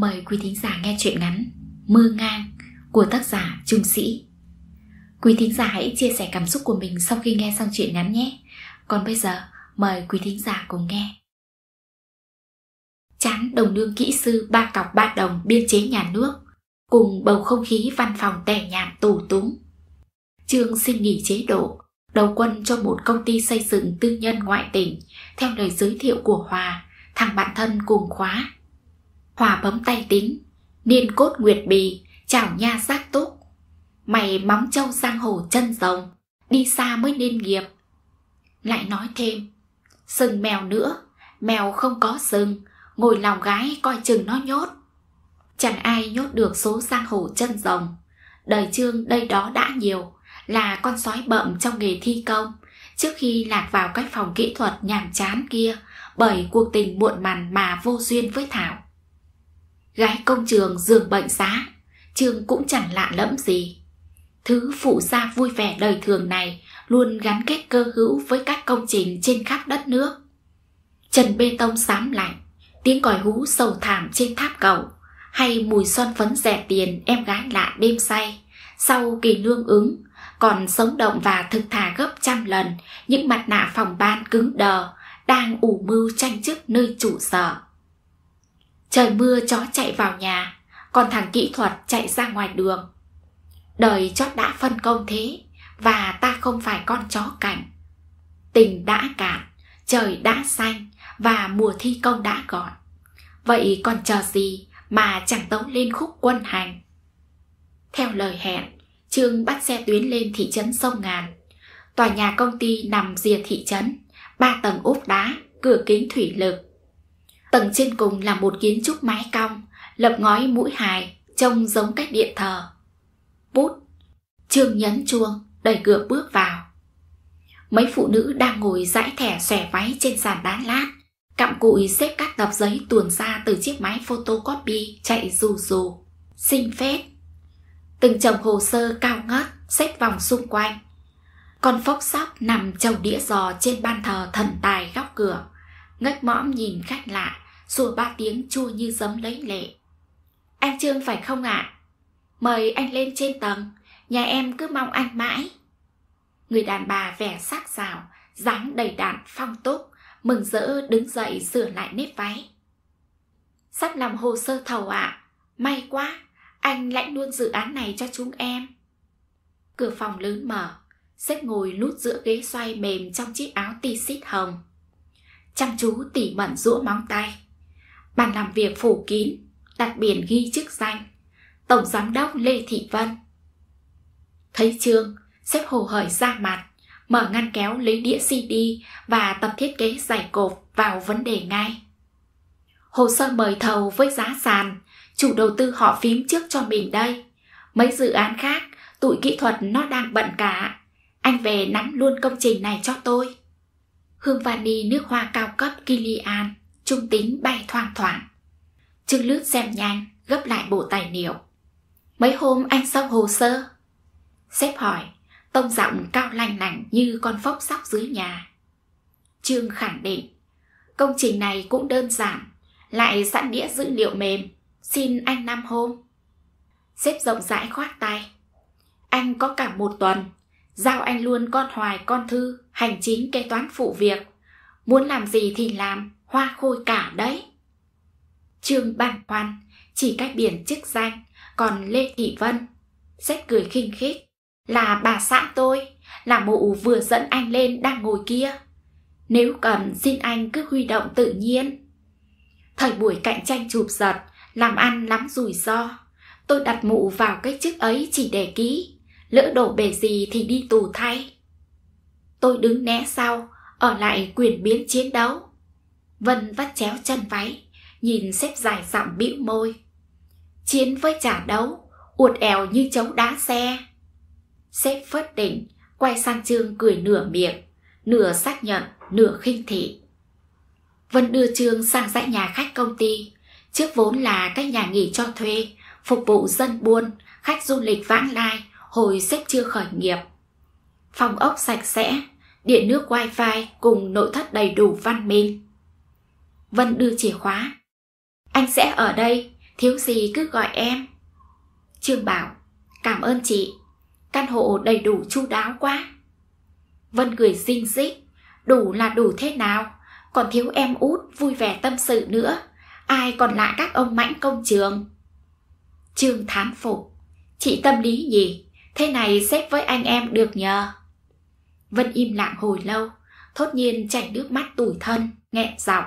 Mời quý thính giả nghe chuyện ngắn Mưa ngang của tác giả Trung Sĩ Quý thính giả hãy chia sẻ cảm xúc của mình sau khi nghe xong chuyện ngắn nhé Còn bây giờ mời quý thính giả cùng nghe Chán đồng lương kỹ sư ba cọc ba đồng biên chế nhà nước Cùng bầu không khí văn phòng tẻ nhạt tù túng Trương xin nghỉ chế độ Đầu quân cho một công ty xây dựng tư nhân ngoại tỉnh Theo lời giới thiệu của Hòa Thằng bạn thân cùng khóa Hòa bấm tay tính Niên cốt nguyệt bì Chảo nha xác túc Mày mắm trâu sang hồ chân rồng Đi xa mới nên nghiệp Lại nói thêm Sừng mèo nữa Mèo không có sừng Ngồi lòng gái coi chừng nó nhốt Chẳng ai nhốt được số sang hồ chân rồng Đời trương đây đó đã nhiều Là con sói bậm trong nghề thi công Trước khi lạc vào các phòng kỹ thuật nhàm chán kia Bởi cuộc tình muộn màn mà vô duyên với Thảo Gái công trường giường bệnh giá Trương cũng chẳng lạ lẫm gì Thứ phụ gia vui vẻ đời thường này Luôn gắn kết cơ hữu với các công trình trên khắp đất nước Trần bê tông xám lạnh Tiếng còi hú sầu thảm trên tháp cầu Hay mùi son phấn rẻ tiền em gái lạ đêm say Sau kỳ lương ứng Còn sống động và thực thà gấp trăm lần Những mặt nạ phòng ban cứng đờ Đang ủ mưu tranh chức nơi trụ sở Trời mưa chó chạy vào nhà, còn thằng kỹ thuật chạy ra ngoài đường. Đời chót đã phân công thế, và ta không phải con chó cảnh. Tình đã cạn, trời đã xanh và mùa thi công đã gọn. Vậy còn chờ gì mà chẳng tống lên khúc quân hành? Theo lời hẹn, Trương bắt xe tuyến lên thị trấn Sông Ngàn. Tòa nhà công ty nằm rìa thị trấn, ba tầng ốp đá, cửa kính thủy lực, Tầng trên cùng là một kiến trúc mái cong, lập ngói mũi hài, trông giống cách điện thờ. Bút, Trương nhấn chuông, đẩy cửa bước vào. Mấy phụ nữ đang ngồi dãi thẻ xòe váy trên sàn đá lát, cặm cụi xếp các tập giấy tuồn ra từ chiếc máy photocopy chạy rù rù. Xinh phết. Từng chồng hồ sơ cao ngất xếp vòng xung quanh. Con phốc sóc nằm trong đĩa giò trên ban thờ thần tài góc cửa ngách mõm nhìn khách lạ, sủa ba tiếng chua như giấm lấy lệ. Anh Trương phải không ạ? À? Mời anh lên trên tầng, nhà em cứ mong anh mãi. Người đàn bà vẻ sắc sảo, dáng đầy đạn phong túc, mừng rỡ đứng dậy sửa lại nếp váy. Sắp làm hồ sơ thầu ạ, à? may quá, anh lãnh luôn dự án này cho chúng em. Cửa phòng lớn mở, sếp ngồi lút giữa ghế xoay mềm trong chiếc áo tì xít hồng chăm chú tỉ mẩn rũa móng tay. Bàn làm việc phủ kín, đặt biển ghi chức danh, Tổng Giám đốc Lê Thị Vân. Thấy Trương, xếp hồ hởi ra mặt, mở ngăn kéo lấy đĩa CD và tập thiết kế giải cột vào vấn đề ngay. Hồ sơ mời thầu với giá sàn, chủ đầu tư họ phím trước cho mình đây. Mấy dự án khác, tụi kỹ thuật nó đang bận cả. Anh về nắm luôn công trình này cho tôi hương vani nước hoa cao cấp Kilian, trung tính bay thoang thoảng. Trương Lướt xem nhanh, gấp lại bộ tài liệu. Mấy hôm anh xong hồ sơ? Sếp hỏi, tông giọng cao lành lành như con phốc sóc dưới nhà. Trương khẳng định, công trình này cũng đơn giản, lại sẵn đĩa dữ liệu mềm, xin anh năm hôm. Sếp rộng rãi khoát tay. Anh có cả một tuần, giao anh luôn con hoài con thư, hành chính kế toán phụ việc. Muốn làm gì thì làm, hoa khôi cả đấy. Trương băn khoăn, chỉ cách biển chức danh, còn Lê Thị Vân. Xét cười khinh khích, là bà xã tôi, là mụ vừa dẫn anh lên đang ngồi kia. Nếu cần xin anh cứ huy động tự nhiên. Thời buổi cạnh tranh chụp giật, làm ăn lắm rủi ro. Tôi đặt mụ vào cái chức ấy chỉ để ký, lỡ đổ bể gì thì đi tù thay. Tôi đứng né sau, ở lại quyền biến chiến đấu. Vân vắt chéo chân váy, nhìn xếp dài dặm bĩu môi. Chiến với trả đấu, uột èo như chống đá xe. Xếp phớt đỉnh, quay sang Trương cười nửa miệng, nửa xác nhận, nửa khinh thị. Vân đưa Trương sang dãy nhà khách công ty, trước vốn là các nhà nghỉ cho thuê, phục vụ dân buôn, khách du lịch vãng lai hồi sếp chưa khởi nghiệp. Phòng ốc sạch sẽ, điện nước wifi cùng nội thất đầy đủ văn minh. Vân đưa chìa khóa. Anh sẽ ở đây, thiếu gì cứ gọi em. Trương bảo, cảm ơn chị, căn hộ đầy đủ chu đáo quá. Vân cười dinh xích, đủ là đủ thế nào, còn thiếu em út vui vẻ tâm sự nữa, ai còn lại các ông mãnh công trường. Trương thán phục, chị tâm lý gì? Thế này xếp với anh em được nhờ Vân im lặng hồi lâu Thốt nhiên chảy nước mắt tủi thân Nghẹn giọng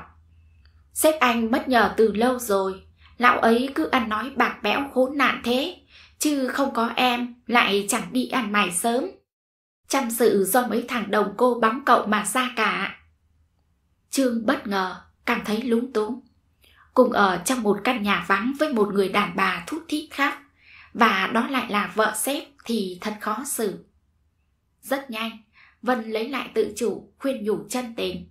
xếp anh mất nhờ từ lâu rồi Lão ấy cứ ăn nói bạc bẽo khốn nạn thế Chứ không có em Lại chẳng đi ăn mày sớm Chăm sự do mấy thằng đồng cô bóng cậu mà ra cả Trương bất ngờ Cảm thấy lúng túng Cùng ở trong một căn nhà vắng Với một người đàn bà thút thít khác Và đó lại là vợ sếp thì thật khó xử. Rất nhanh, Vân lấy lại tự chủ, khuyên nhủ chân tình.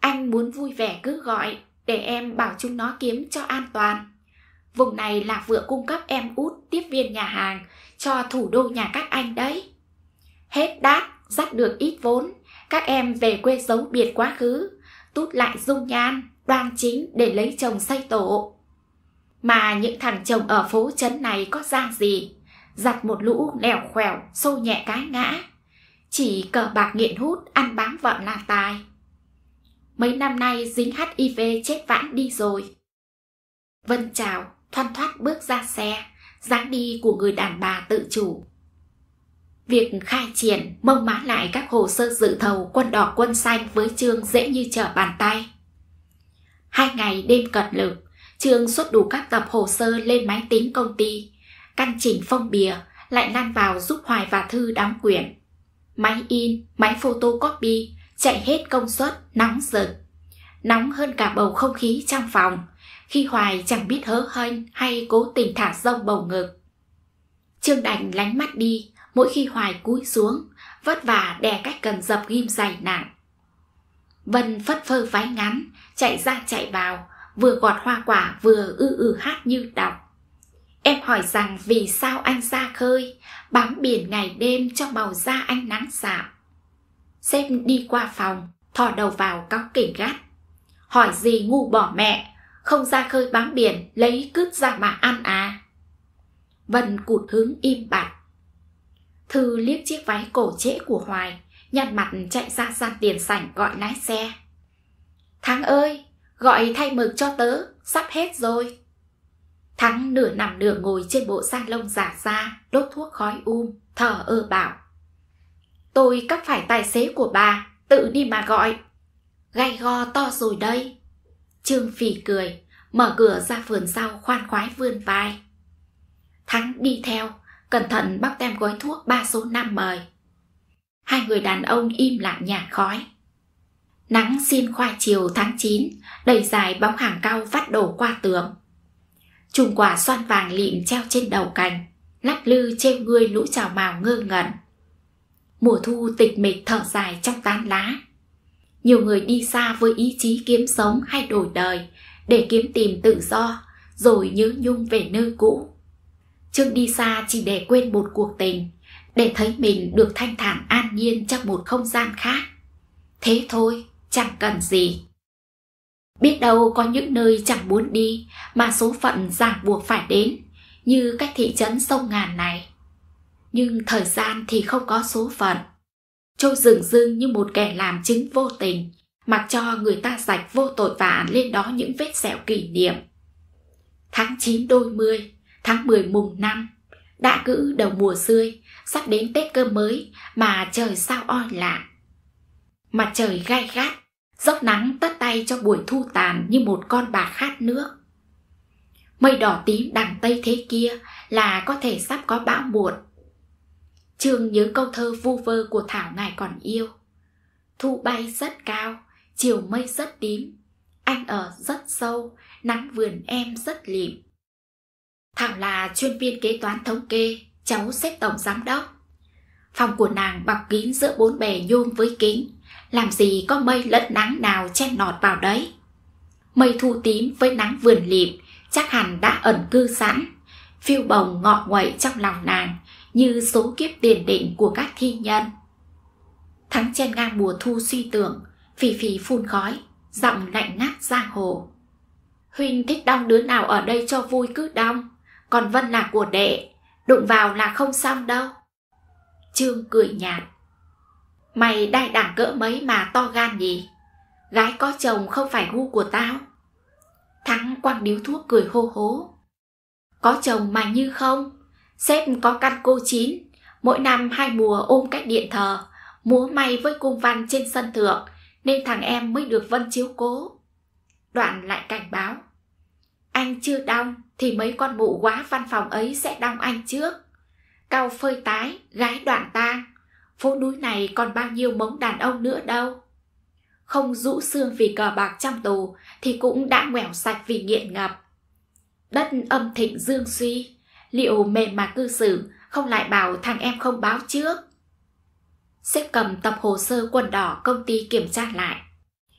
Anh muốn vui vẻ cứ gọi, để em bảo chúng nó kiếm cho an toàn. Vùng này là vừa cung cấp em út tiếp viên nhà hàng cho thủ đô nhà các anh đấy. Hết đát, dắt được ít vốn, các em về quê giấu biệt quá khứ, tút lại dung nhan, đoan chính để lấy chồng xây tổ. Mà những thằng chồng ở phố trấn này có ra gì? giặt một lũ lèo khèo, sâu nhẹ cái ngã. Chỉ cờ bạc nghiện hút, ăn bám vợ là tài. Mấy năm nay dính HIV chết vãn đi rồi. Vân chào, thoăn thoắt bước ra xe, dáng đi của người đàn bà tự chủ. Việc khai triển, mông má lại các hồ sơ dự thầu quân đỏ quân xanh với Trương dễ như trở bàn tay. Hai ngày đêm cật lực, Trương xuất đủ các tập hồ sơ lên máy tính công ty căn chỉnh phong bìa lại lan vào giúp Hoài và Thư đóng quyển. Máy in, máy photocopy chạy hết công suất, nóng rực. Nóng hơn cả bầu không khí trong phòng, khi Hoài chẳng biết hớ hênh hay cố tình thả rông bầu ngực. Trương Đành lánh mắt đi, mỗi khi Hoài cúi xuống, vất vả đè cách cần dập ghim dày nặng. Vân phất phơ váy ngắn, chạy ra chạy vào, vừa gọt hoa quả vừa ư ư hát như đọc. Em hỏi rằng vì sao anh ra khơi, bám biển ngày đêm trong màu da anh nắng sạm. Sếp đi qua phòng, thò đầu vào có kỉnh gắt. Hỏi gì ngu bỏ mẹ, không ra khơi bám biển lấy cướp ra mà ăn à. Vân cụt hứng im bặt. Thư liếc chiếc váy cổ trễ của Hoài, nhăn mặt chạy ra gian tiền sảnh gọi lái xe. Thắng ơi, gọi thay mực cho tớ, sắp hết rồi. Thắng nửa nằm nửa ngồi trên bộ sa lông giả ra, đốt thuốc khói um, thở ơ bảo. Tôi cấp phải tài xế của bà, tự đi mà gọi. Gai go to rồi đây. Trương phỉ cười, mở cửa ra vườn sau khoan khoái vươn vai. Thắng đi theo, cẩn thận bác tem gói thuốc ba số năm mời. Hai người đàn ông im lặng nhả khói. Nắng xin khoai chiều tháng 9, đầy dài bóng hàng cao vắt đổ qua tường. Chùm quả xoan vàng lịm treo trên đầu cành Lắc lư treo ngươi lũ trào màu ngơ ngẩn Mùa thu tịch mịch thở dài trong tán lá Nhiều người đi xa với ý chí kiếm sống hay đổi đời Để kiếm tìm tự do Rồi nhớ nhung về nơi cũ Trương đi xa chỉ để quên một cuộc tình Để thấy mình được thanh thản an nhiên trong một không gian khác Thế thôi, chẳng cần gì Biết đâu có những nơi chẳng muốn đi mà số phận giả buộc phải đến, như cách thị trấn sông ngàn này. Nhưng thời gian thì không có số phận. Châu rừng dưng như một kẻ làm chứng vô tình, mặc cho người ta sạch vô tội vạ lên đó những vết sẹo kỷ niệm. Tháng 9 đôi mươi, tháng 10 mùng năm, đã cữ đầu mùa rơi sắp đến Tết cơm mới mà trời sao oi lạ. Mặt trời gai gắt, Giấc nắng tắt tay cho buổi thu tàn như một con bạc khát nước. Mây đỏ tím đằng Tây thế kia là có thể sắp có bão muộn. Trương nhớ câu thơ vu vơ của Thảo Ngài còn yêu. Thu bay rất cao, chiều mây rất tím, anh ở rất sâu, nắng vườn em rất lịm. Thảo là chuyên viên kế toán thống kê, cháu xếp tổng giám đốc. Phòng của nàng bọc kín giữa bốn bề nhôm với kính, làm gì có mây lẫn nắng nào chen nọt vào đấy. Mây thu tím với nắng vườn lịm chắc hẳn đã ẩn cư sẵn, phiêu bồng ngọ nguậy trong lòng nàng như số kiếp tiền định của các thi nhân. Thắng chen ngang mùa thu suy tưởng, phì phì phun khói, giọng lạnh ngắt giang hồ. Huynh thích đong đứa nào ở đây cho vui cứ đong, còn Vân là của đệ, đụng vào là không xong đâu. Trương cười nhạt, Mày đại đảng cỡ mấy mà to gan gì Gái có chồng không phải gu của tao Thắng quăng điếu thuốc cười hô hố Có chồng mà như không Sếp có căn cô chín Mỗi năm hai mùa ôm cách điện thờ Múa may với cung văn trên sân thượng Nên thằng em mới được Vân chiếu cố Đoạn lại cảnh báo Anh chưa đong Thì mấy con mụ quá văn phòng ấy sẽ đong anh trước Cao phơi tái, gái đoạn tang phố núi này còn bao nhiêu mống đàn ông nữa đâu. Không rũ xương vì cờ bạc trong tù thì cũng đã nguẻo sạch vì nghiện ngập. Đất âm thịnh dương suy, liệu mềm mà cư xử không lại bảo thằng em không báo trước. Xếp cầm tập hồ sơ quần đỏ công ty kiểm tra lại.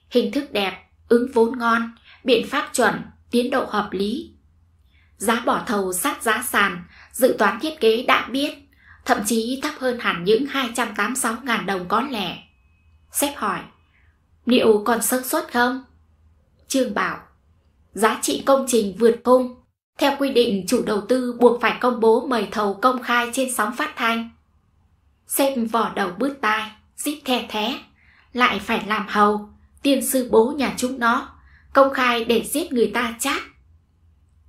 Hình thức đẹp, ứng vốn ngon, biện pháp chuẩn, tiến độ hợp lý. Giá bỏ thầu sát giá sàn, dự toán thiết kế đã biết, thậm chí thấp hơn hẳn những 286.000 đồng có lẻ. Sếp hỏi, liệu còn sơ suất không? Trương bảo, giá trị công trình vượt cung. Theo quy định, chủ đầu tư buộc phải công bố mời thầu công khai trên sóng phát thanh. Sếp vỏ đầu bước tai, rít the thé, lại phải làm hầu, tiên sư bố nhà chúng nó, công khai để giết người ta chát.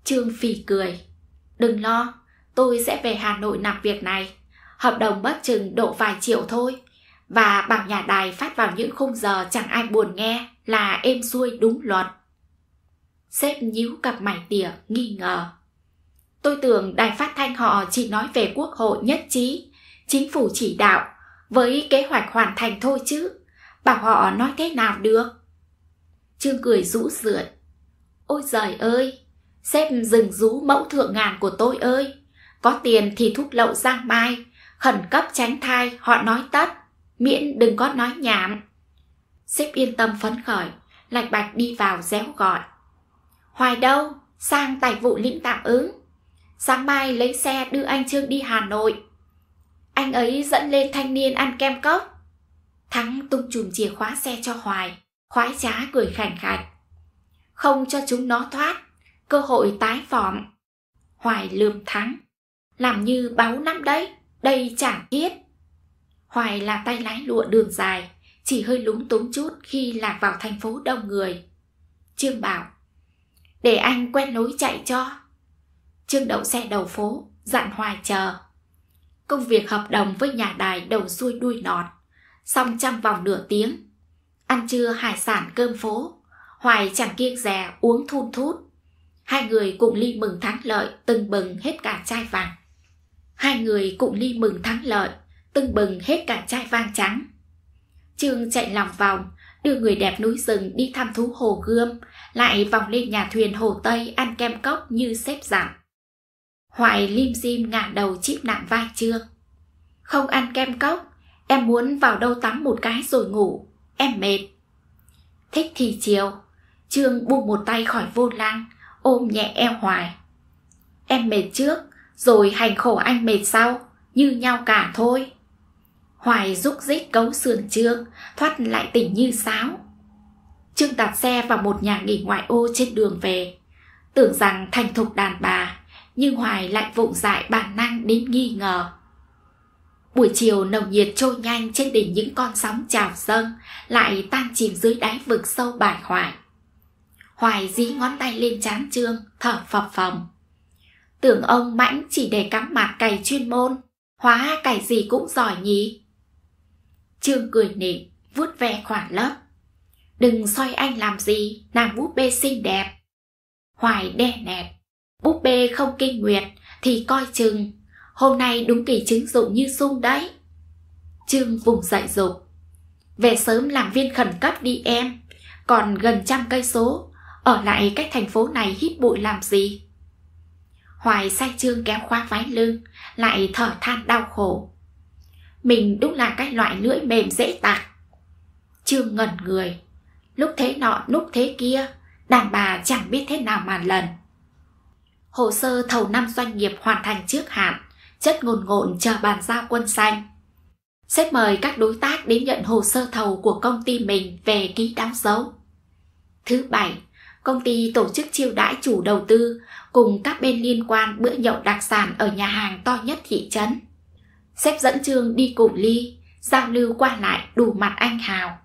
Trương Phì cười, đừng lo, tôi sẽ về Hà Nội làm việc này hợp đồng bất chừng độ vài triệu thôi. Và bằng nhà đài phát vào những khung giờ chẳng ai buồn nghe là êm xuôi đúng luật. Sếp nhíu cặp mày tỉa, nghi ngờ. Tôi tưởng đài phát thanh họ chỉ nói về quốc hội nhất trí, chính phủ chỉ đạo, với kế hoạch hoàn thành thôi chứ. Bảo họ nói thế nào được? Trương cười rũ rượi. Ôi giời ơi, sếp dừng rú mẫu thượng ngàn của tôi ơi. Có tiền thì thúc lậu giang mai, khẩn cấp tránh thai họ nói tất miễn đừng có nói nhảm sếp yên tâm phấn khởi lạch bạch đi vào réo gọi hoài đâu sang tài vụ lĩnh tạm ứng sáng mai lấy xe đưa anh trương đi hà nội anh ấy dẫn lên thanh niên ăn kem cốc thắng tung chùm chìa khóa xe cho hoài khoái trá cười khảnh khạch không cho chúng nó thoát cơ hội tái vỏm hoài lườm thắng làm như báu năm đấy đây chả thiết, Hoài là tay lái lụa đường dài, chỉ hơi lúng túng chút khi lạc vào thành phố đông người. Trương bảo, để anh quen lối chạy cho. Trương đậu xe đầu phố, dặn Hoài chờ. Công việc hợp đồng với nhà đài đầu xuôi đuôi nọt, xong trong vòng nửa tiếng. Ăn trưa hải sản cơm phố, Hoài chẳng kiêng dè uống thun thút. Hai người cùng ly mừng thắng lợi từng bừng hết cả chai vàng. Hai người cùng ly mừng thắng lợi, tưng bừng hết cả chai vang trắng. Trương chạy lòng vòng, đưa người đẹp núi rừng đi thăm thú hồ Gươm, lại vòng lên nhà thuyền hồ Tây ăn kem cốc như xếp dặm Hoài lim dim ngả đầu chip nặng vai Trương. Không ăn kem cốc, em muốn vào đâu tắm một cái rồi ngủ, em mệt. Thích thì chiều, Trương buông một tay khỏi vô lăng, ôm nhẹ eo Hoài. Em mệt trước, rồi hành khổ anh mệt sao như nhau cả thôi hoài rúc rích cấu sườn trương thoát lại tỉnh như sáo trương tạt xe vào một nhà nghỉ ngoại ô trên đường về tưởng rằng thành thục đàn bà nhưng hoài lại vụng dại bản năng đến nghi ngờ buổi chiều nồng nhiệt trôi nhanh trên đỉnh những con sóng trào dâng lại tan chìm dưới đáy vực sâu bài hoài hoài dí ngón tay lên trán trương thở phập phồng Tưởng ông Mãnh chỉ để cắm mặt cày chuyên môn, hóa cày gì cũng giỏi nhỉ. Trương cười nịnh, vút ve khoản lớp. Đừng soi anh làm gì, làm búp bê xinh đẹp. Hoài đe nẹt, búp bê không kinh nguyệt thì coi chừng. Hôm nay đúng kỳ chứng dụng như sung đấy. Trương vùng dậy dục. Về sớm làm viên khẩn cấp đi em, còn gần trăm cây số, ở lại cách thành phố này hít bụi làm gì? Hoài say trương kéo khóa vái lưng Lại thở than đau khổ Mình đúng là cái loại lưỡi mềm dễ tạc Trương ngẩn người Lúc thế nọ lúc thế kia Đàn bà chẳng biết thế nào mà lần Hồ sơ thầu năm doanh nghiệp hoàn thành trước hạn Chất ngồn ngộn chờ bàn giao quân xanh Sếp mời các đối tác đến nhận hồ sơ thầu của công ty mình về ký đóng dấu. Thứ bảy, công ty tổ chức chiêu đãi chủ đầu tư cùng các bên liên quan bữa nhậu đặc sản ở nhà hàng to nhất thị trấn. Sếp dẫn Trương đi cùng Ly, giao lưu qua lại đủ mặt anh hào.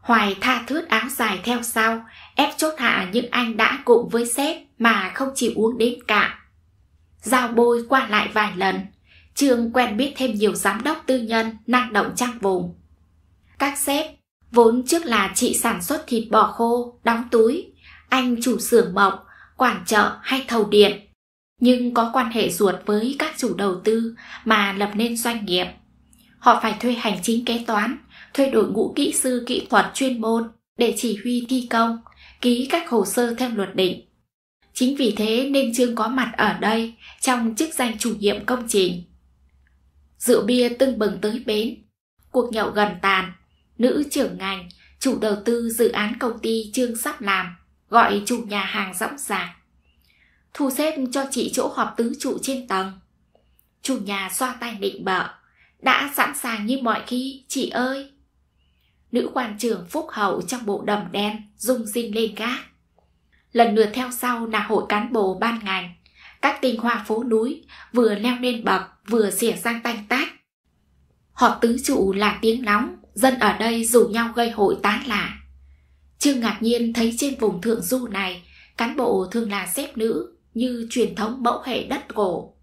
Hoài tha thướt áo dài theo sau, ép chốt hạ những anh đã cùng với sếp mà không chịu uống đến cả. Giao bôi qua lại vài lần, Trương quen biết thêm nhiều giám đốc tư nhân năng động trong vùng. Các sếp, vốn trước là chị sản xuất thịt bò khô, đóng túi, anh chủ xưởng mộc, quản chợ hay thầu điện, nhưng có quan hệ ruột với các chủ đầu tư mà lập nên doanh nghiệp. Họ phải thuê hành chính kế toán, thuê đội ngũ kỹ sư kỹ thuật chuyên môn để chỉ huy thi công, ký các hồ sơ theo luật định. Chính vì thế nên Trương có mặt ở đây trong chức danh chủ nhiệm công trình. Rượu bia tưng bừng tới bến, cuộc nhậu gần tàn, nữ trưởng ngành, chủ đầu tư dự án công ty Trương sắp làm gọi chủ nhà hàng rõng ràng. Thu xếp cho chị chỗ họp tứ trụ trên tầng. Chủ nhà xoa tay nịnh bợ, đã sẵn sàng như mọi khi, chị ơi. Nữ quan trưởng phúc hậu trong bộ đầm đen rung rinh lên gác. Lần lượt theo sau là hội cán bộ ban ngành, các tinh hoa phố núi vừa leo lên bậc vừa xỉa sang tanh tác. Họp tứ trụ là tiếng nóng, dân ở đây rủ nhau gây hội tán lạ Trương ngạc nhiên thấy trên vùng thượng du này, cán bộ thường là xếp nữ như truyền thống mẫu hệ đất cổ.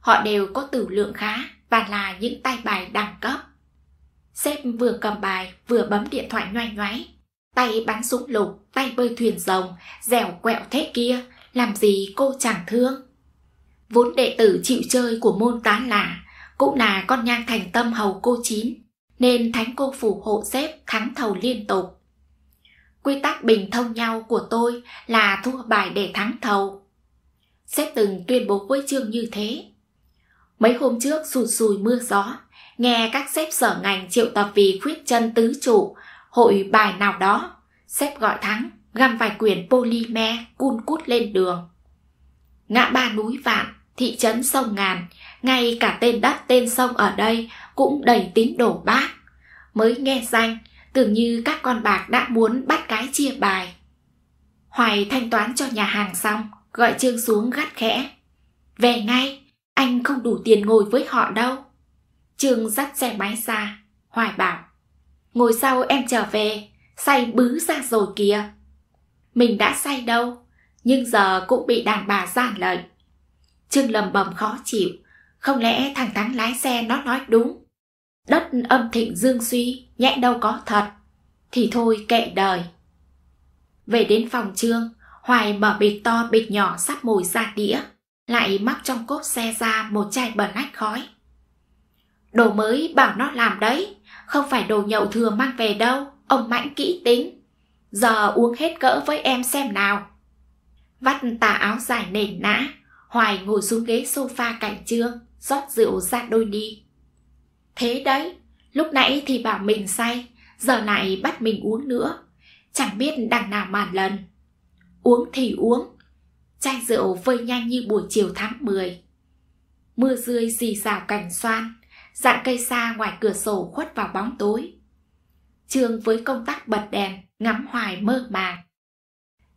Họ đều có tử lượng khá và là những tay bài đẳng cấp. xếp vừa cầm bài vừa bấm điện thoại nhoay nhoáy. Tay bắn súng lục, tay bơi thuyền rồng, dẻo quẹo thế kia, làm gì cô chẳng thương. Vốn đệ tử chịu chơi của môn tán là, cũng là con nhang thành tâm hầu cô chín, nên thánh cô phù hộ xếp thắng thầu liên tục quy tắc bình thông nhau của tôi là thua bài để thắng thầu. Sếp từng tuyên bố với Trương như thế. Mấy hôm trước sụt sùi mưa gió, nghe các sếp sở ngành triệu tập vì khuyết chân tứ trụ, hội bài nào đó, sếp gọi thắng, găm vài quyển polymer cun cút lên đường. Ngã ba núi vạn, thị trấn sông ngàn, ngay cả tên đất tên sông ở đây cũng đầy tín đổ bác. Mới nghe danh, tưởng như các con bạc đã muốn bắt cái chia bài. Hoài thanh toán cho nhà hàng xong, gọi Trương xuống gắt khẽ. Về ngay, anh không đủ tiền ngồi với họ đâu. Trương dắt xe máy ra, Hoài bảo. Ngồi sau em trở về, say bứ ra rồi kìa. Mình đã say đâu, nhưng giờ cũng bị đàn bà giàn lợi. Trương lầm bầm khó chịu, không lẽ thằng Thắng lái xe nó nói đúng đất âm thịnh dương suy nhẽ đâu có thật thì thôi kệ đời về đến phòng trương hoài mở bịch to bịch nhỏ sắp mùi ra đĩa lại mắc trong cốp xe ra một chai bẩn lách khói đồ mới bảo nó làm đấy không phải đồ nhậu thừa mang về đâu ông mãnh kỹ tính giờ uống hết cỡ với em xem nào vắt tà áo dài nền nã hoài ngồi xuống ghế sofa cạnh trương rót rượu ra đôi đi Thế đấy, lúc nãy thì bảo mình say, giờ này bắt mình uống nữa. Chẳng biết đằng nào màn lần. Uống thì uống, chai rượu vơi nhanh như buổi chiều tháng 10. Mưa rơi rì rào cành xoan, dạng cây xa ngoài cửa sổ khuất vào bóng tối. trường với công tắc bật đèn, ngắm hoài mơ màng.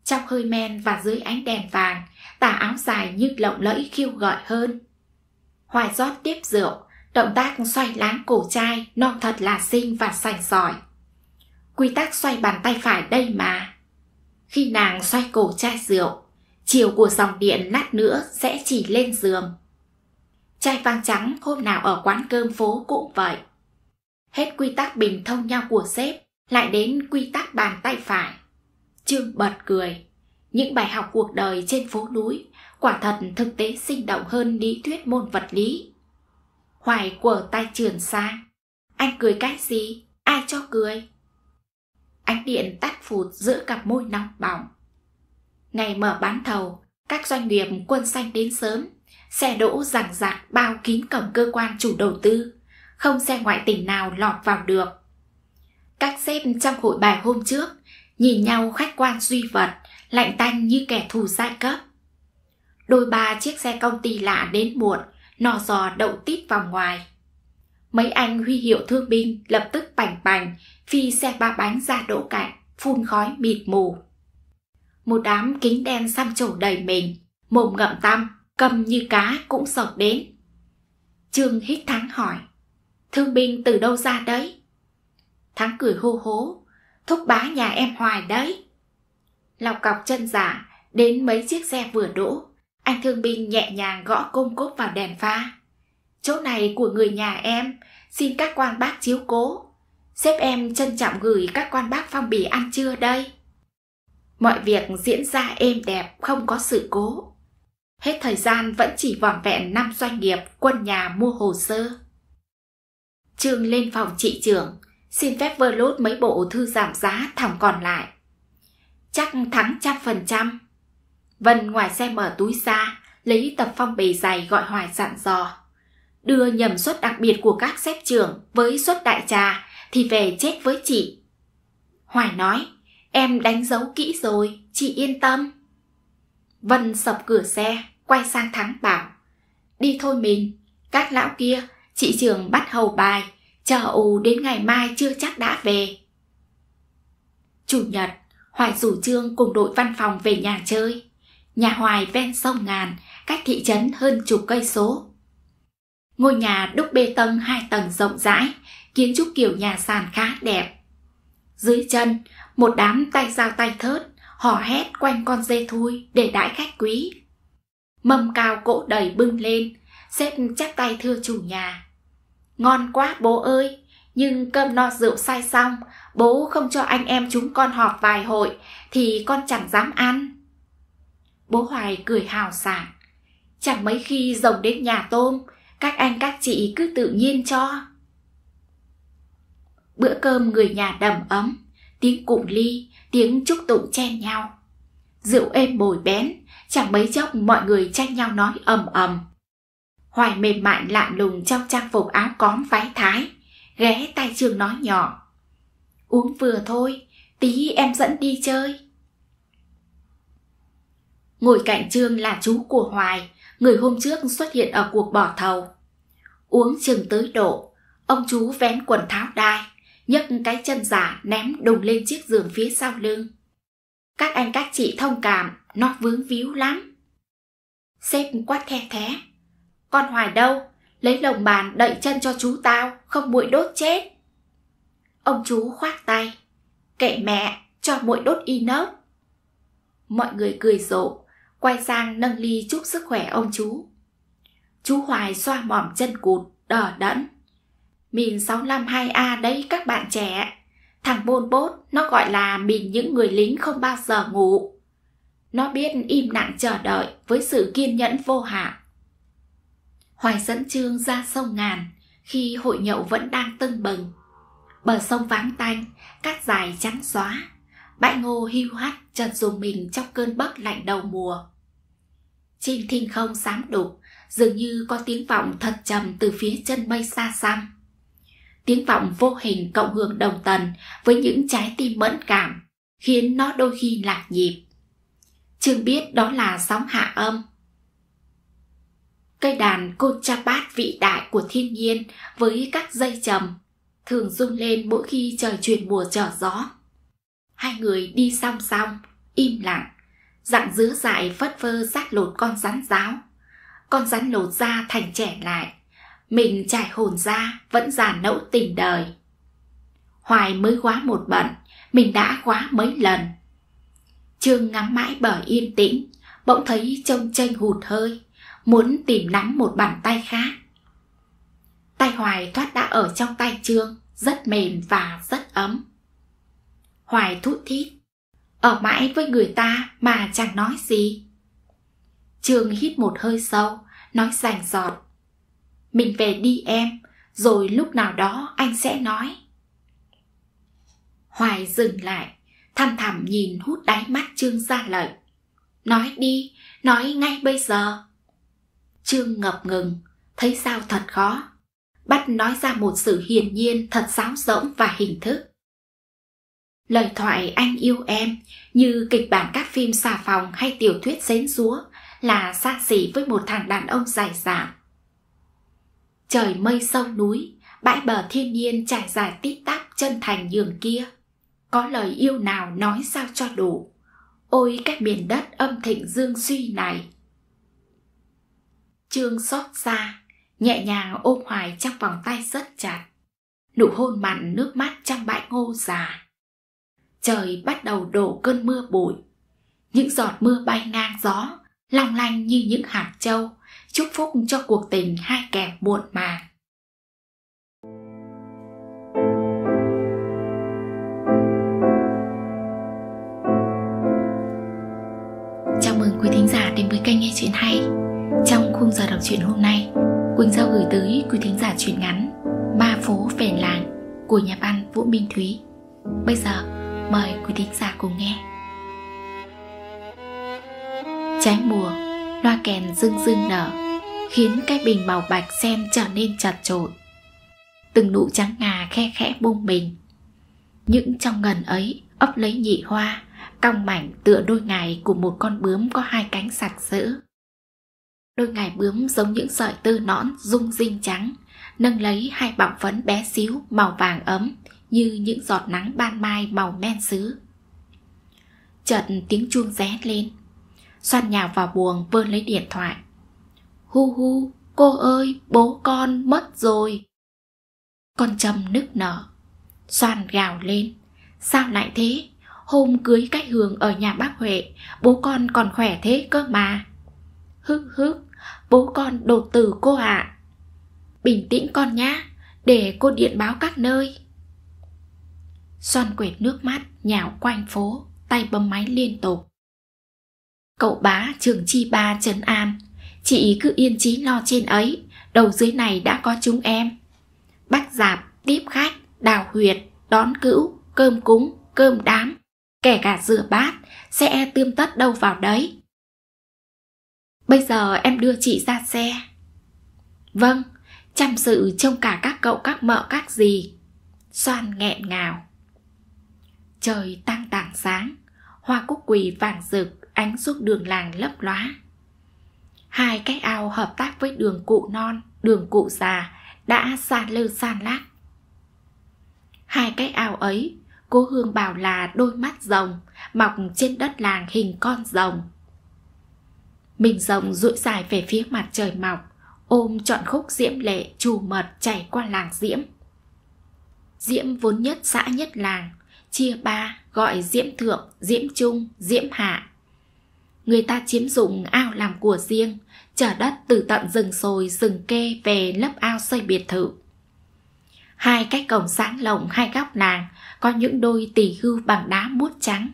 Trong hơi men và dưới ánh đèn vàng, tà áo dài như lộng lẫy khiêu gợi hơn. Hoài rót tiếp rượu, Động tác xoay láng cổ chai non thật là xinh và sành sỏi. Quy tắc xoay bàn tay phải đây mà. Khi nàng xoay cổ chai rượu, chiều của dòng điện lát nữa sẽ chỉ lên giường. Chai vang trắng hôm nào ở quán cơm phố cũng vậy. Hết quy tắc bình thông nhau của sếp, lại đến quy tắc bàn tay phải. Trương bật cười. Những bài học cuộc đời trên phố núi quả thật thực tế sinh động hơn lý thuyết môn vật lý Hoài quở tay trường xa. Anh cười cái gì? Ai cho cười? Ánh điện tắt phụt giữa cặp môi nóng bỏng. Ngày mở bán thầu, các doanh nghiệp quân xanh đến sớm, xe đỗ rằng rạc bao kín cổng cơ quan chủ đầu tư, không xe ngoại tỉnh nào lọt vào được. Các xếp trong hội bài hôm trước, nhìn nhau khách quan duy vật, lạnh tanh như kẻ thù giai cấp. Đôi ba chiếc xe công ty lạ đến muộn, nò giò đậu tít vào ngoài. Mấy anh huy hiệu thương binh lập tức bành bành, phi xe ba bánh ra đỗ cạnh, phun khói mịt mù. Một đám kính đen xăm trổ đầy mình, mồm ngậm tăm, cầm như cá cũng sọt đến. Trương hít thắng hỏi, thương binh từ đâu ra đấy? Thắng cười hô hố, thúc bá nhà em hoài đấy. Lọc cọc chân giả, đến mấy chiếc xe vừa đỗ, anh thương binh nhẹ nhàng gõ công cốc vào đèn pha. Chỗ này của người nhà em, xin các quan bác chiếu cố. Sếp em trân trọng gửi các quan bác phong bì ăn trưa đây. Mọi việc diễn ra êm đẹp, không có sự cố. Hết thời gian vẫn chỉ vỏn vẹn năm doanh nghiệp quân nhà mua hồ sơ. Trương lên phòng trị trưởng, xin phép vơ lốt mấy bộ thư giảm giá thẳng còn lại. Chắc thắng trăm phần trăm. Vân ngoài xe mở túi ra, lấy tập phong bì dày gọi Hoài dặn dò. Đưa nhầm suất đặc biệt của các xếp trưởng với suất đại trà thì về chết với chị. Hoài nói, em đánh dấu kỹ rồi, chị yên tâm. Vân sập cửa xe, quay sang Thắng bảo. Đi thôi mình, các lão kia, chị trường bắt hầu bài, chờ ù đến ngày mai chưa chắc đã về. Chủ nhật, Hoài rủ Trương cùng đội văn phòng về nhà chơi nhà hoài ven sông Ngàn, cách thị trấn hơn chục cây số. Ngôi nhà đúc bê tông hai tầng rộng rãi, kiến trúc kiểu nhà sàn khá đẹp. Dưới chân, một đám tay dao tay thớt, hò hét quanh con dê thui để đãi khách quý. Mâm cao cỗ đầy bưng lên, xếp chắp tay thưa chủ nhà. Ngon quá bố ơi, nhưng cơm no rượu say xong, bố không cho anh em chúng con họp vài hội thì con chẳng dám ăn. Bố Hoài cười hào sảng. Chẳng mấy khi rồng đến nhà tôm, các anh các chị cứ tự nhiên cho. Bữa cơm người nhà đầm ấm, tiếng cụm ly, tiếng chúc tụng chen nhau. Rượu êm bồi bén, chẳng mấy chốc mọi người tranh nhau nói ầm ầm. Hoài mềm mại lạ lùng trong trang phục áo cóm váy thái, ghé tay trường nói nhỏ. Uống vừa thôi, tí em dẫn đi chơi. Ngồi cạnh Trương là chú của Hoài, người hôm trước xuất hiện ở cuộc bỏ thầu. Uống chừng tới độ, ông chú vén quần tháo đai, nhấc cái chân giả ném đùng lên chiếc giường phía sau lưng. Các anh các chị thông cảm, nó vướng víu lắm. Sếp quát the thế. Con Hoài đâu? Lấy lồng bàn đậy chân cho chú tao, không muội đốt chết. Ông chú khoác tay. Kệ mẹ, cho muội đốt y nớp. Mọi người cười rộ, quay sang nâng ly chúc sức khỏe ông chú. Chú Hoài xoa mỏm chân cụt, đỏ đẫn. Mìn 652A đấy các bạn trẻ. Thằng bôn bốt nó gọi là mìn những người lính không bao giờ ngủ. Nó biết im lặng chờ đợi với sự kiên nhẫn vô hạn. Hoài dẫn Trương ra sông ngàn khi hội nhậu vẫn đang tưng bừng. Bờ sông vắng tanh, cát dài trắng xóa, bãi ngô hiu hắt chợt dùng mình trong cơn bấc lạnh đầu mùa trên thinh không xám đục dường như có tiếng vọng thật trầm từ phía chân mây xa xăm tiếng vọng vô hình cộng hưởng đồng tần với những trái tim mẫn cảm khiến nó đôi khi lạc nhịp trương biết đó là sóng hạ âm cây đàn côn cha bát vĩ đại của thiên nhiên với các dây trầm thường rung lên mỗi khi trời chuyển mùa trở gió hai người đi song song, im lặng. Dặn dứa dại vất vơ sát lột con rắn giáo. Con rắn lột ra thành trẻ lại. Mình trải hồn ra vẫn già nẫu tình đời. Hoài mới quá một bận, mình đã quá mấy lần. Trương ngắm mãi bờ yên tĩnh, bỗng thấy trông tranh hụt hơi, muốn tìm nắm một bàn tay khác. Tay Hoài thoát đã ở trong tay Trương, rất mềm và rất ấm. Hoài thút thít Ở mãi với người ta mà chẳng nói gì Trương hít một hơi sâu Nói rành giọt Mình về đi em Rồi lúc nào đó anh sẽ nói Hoài dừng lại Thăm thẳm nhìn hút đáy mắt Trương ra lệnh Nói đi, nói ngay bây giờ Trương ngập ngừng Thấy sao thật khó Bắt nói ra một sự hiền nhiên thật sáo rỗng và hình thức Lời thoại anh yêu em như kịch bản các phim xà phòng hay tiểu thuyết xến xúa là xa xỉ với một thằng đàn ông dài dạn. Trời mây sông núi, bãi bờ thiên nhiên trải dài tít tắp chân thành giường kia. Có lời yêu nào nói sao cho đủ. Ôi các miền đất âm thịnh dương suy này. Trương xót xa, nhẹ nhàng ôm hoài trong vòng tay rất chặt. Nụ hôn mặn nước mắt trong bãi ngô già trời bắt đầu đổ cơn mưa bụi. Những giọt mưa bay ngang gió, long lanh như những hạt châu chúc phúc cho cuộc tình hai kẻ muộn màng. Chào mừng quý thính giả đến với kênh nghe chuyện hay. Trong khung giờ đọc truyện hôm nay, Quỳnh Giao gửi tới quý thính giả truyện ngắn ba phố về làng của nhà văn Vũ Minh Thúy. Bây giờ Mời quý thính giả cùng nghe Trái mùa Loa kèn rưng rưng nở Khiến cái bình màu bạch sen trở nên chật trội Từng nụ trắng ngà khe khẽ bung mình. Những trong ngần ấy ấp lấy nhị hoa Cong mảnh tựa đôi ngài của một con bướm có hai cánh sạc sỡ Đôi ngài bướm giống những sợi tơ nõn rung rinh trắng Nâng lấy hai bọng phấn bé xíu màu vàng ấm như những giọt nắng ban mai màu men sứ. Chợt tiếng chuông ré lên. Xoan nhào vào buồng vơn lấy điện thoại. Hu hu, cô ơi, bố con mất rồi. Con trầm nức nở. Xoan gào lên. Sao lại thế? Hôm cưới cách hường ở nhà bác Huệ, bố con còn khỏe thế cơ mà. Hức hức, bố con đột tử cô ạ. À. Bình tĩnh con nhá, để cô điện báo các nơi xoan quệt nước mắt nhào quanh phố Tay bấm máy liên tục Cậu bá trường chi ba trần an Chị cứ yên chí lo trên ấy Đầu dưới này đã có chúng em bắt giạp, tiếp khách, đào huyệt Đón cữu, cơm cúng, cơm đám Kể cả rửa bát Sẽ tươm tất đâu vào đấy Bây giờ em đưa chị ra xe Vâng, chăm sự trông cả các cậu các mợ các gì xoan nghẹn ngào trời tăng tảng sáng hoa cúc quỳ vàng rực ánh suốt đường làng lấp lóa hai cái ao hợp tác với đường cụ non đường cụ già đã san lư san lát hai cái ao ấy cô hương bảo là đôi mắt rồng mọc trên đất làng hình con rồng mình rồng duỗi dài về phía mặt trời mọc ôm chọn khúc diễm lệ trù mật chảy qua làng diễm diễm vốn nhất xã nhất làng chia ba gọi diễm thượng diễm trung diễm hạ người ta chiếm dụng ao làm của riêng chở đất từ tận rừng sồi rừng kê về lấp ao xây biệt thự hai cái cổng sáng lộng hai góc làng có những đôi tỷ hưu bằng đá muốt trắng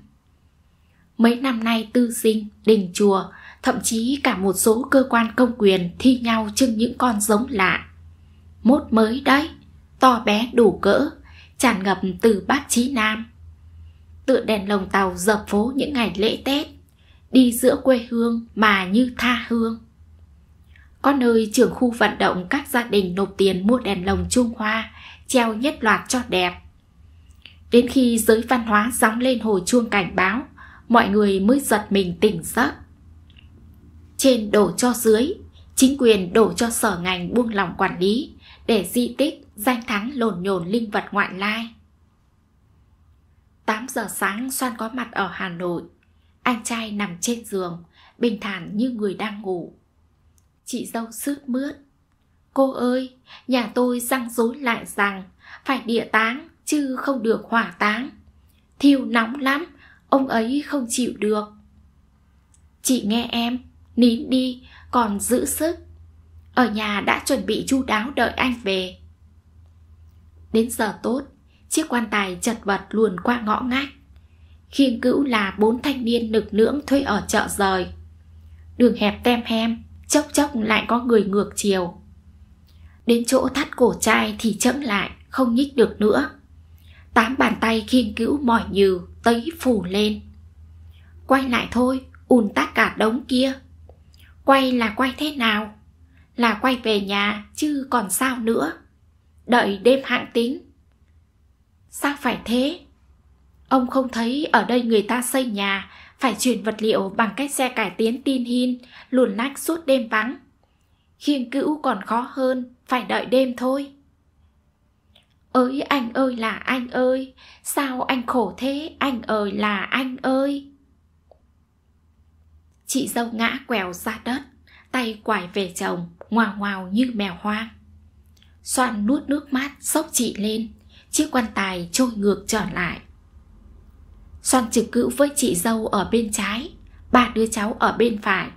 mấy năm nay tư sinh đình chùa thậm chí cả một số cơ quan công quyền thi nhau trưng những con giống lạ mốt mới đấy to bé đủ cỡ tràn ngập từ Bắc Chí Nam. Tựa đèn lồng tàu dập phố những ngày lễ Tết, đi giữa quê hương mà như tha hương. Có nơi trưởng khu vận động các gia đình nộp tiền mua đèn lồng Trung Hoa, treo nhất loạt cho đẹp. Đến khi giới văn hóa gióng lên hồi chuông cảnh báo, mọi người mới giật mình tỉnh giấc. Trên đổ cho dưới, chính quyền đổ cho sở ngành buông lòng quản lý để di tích Danh thắng lồn nhồn linh vật ngoại lai 8 giờ sáng xoan có mặt ở Hà Nội Anh trai nằm trên giường Bình thản như người đang ngủ Chị dâu sướt mướt Cô ơi, nhà tôi răng rối lại rằng Phải địa táng chứ không được hỏa táng Thiêu nóng lắm, ông ấy không chịu được Chị nghe em, nín đi, còn giữ sức Ở nhà đã chuẩn bị chu đáo đợi anh về Đến giờ tốt, chiếc quan tài chật vật luồn qua ngõ ngách. Khiêng cữu là bốn thanh niên nực nưỡng thuê ở chợ rời. Đường hẹp tem hem, chốc chốc lại có người ngược chiều. Đến chỗ thắt cổ trai thì chẫm lại, không nhích được nữa. Tám bàn tay khiêng cữu mỏi nhừ, tấy phủ lên. Quay lại thôi, ùn tắc cả đống kia. Quay là quay thế nào? Là quay về nhà chứ còn sao nữa đợi đêm hạng tín sao phải thế ông không thấy ở đây người ta xây nhà phải chuyển vật liệu bằng cách xe cải tiến tin hin luồn lách suốt đêm vắng khiêng cữu còn khó hơn phải đợi đêm thôi ới anh ơi là anh ơi sao anh khổ thế anh ơi là anh ơi chị dâu ngã quèo ra đất tay quải về chồng ngoào ngoào như mèo hoang Soạn nuốt nước mắt sốc chị lên Chiếc quan tài trôi ngược trở lại Soan trực cữu với chị dâu ở bên trái Ba đứa cháu ở bên phải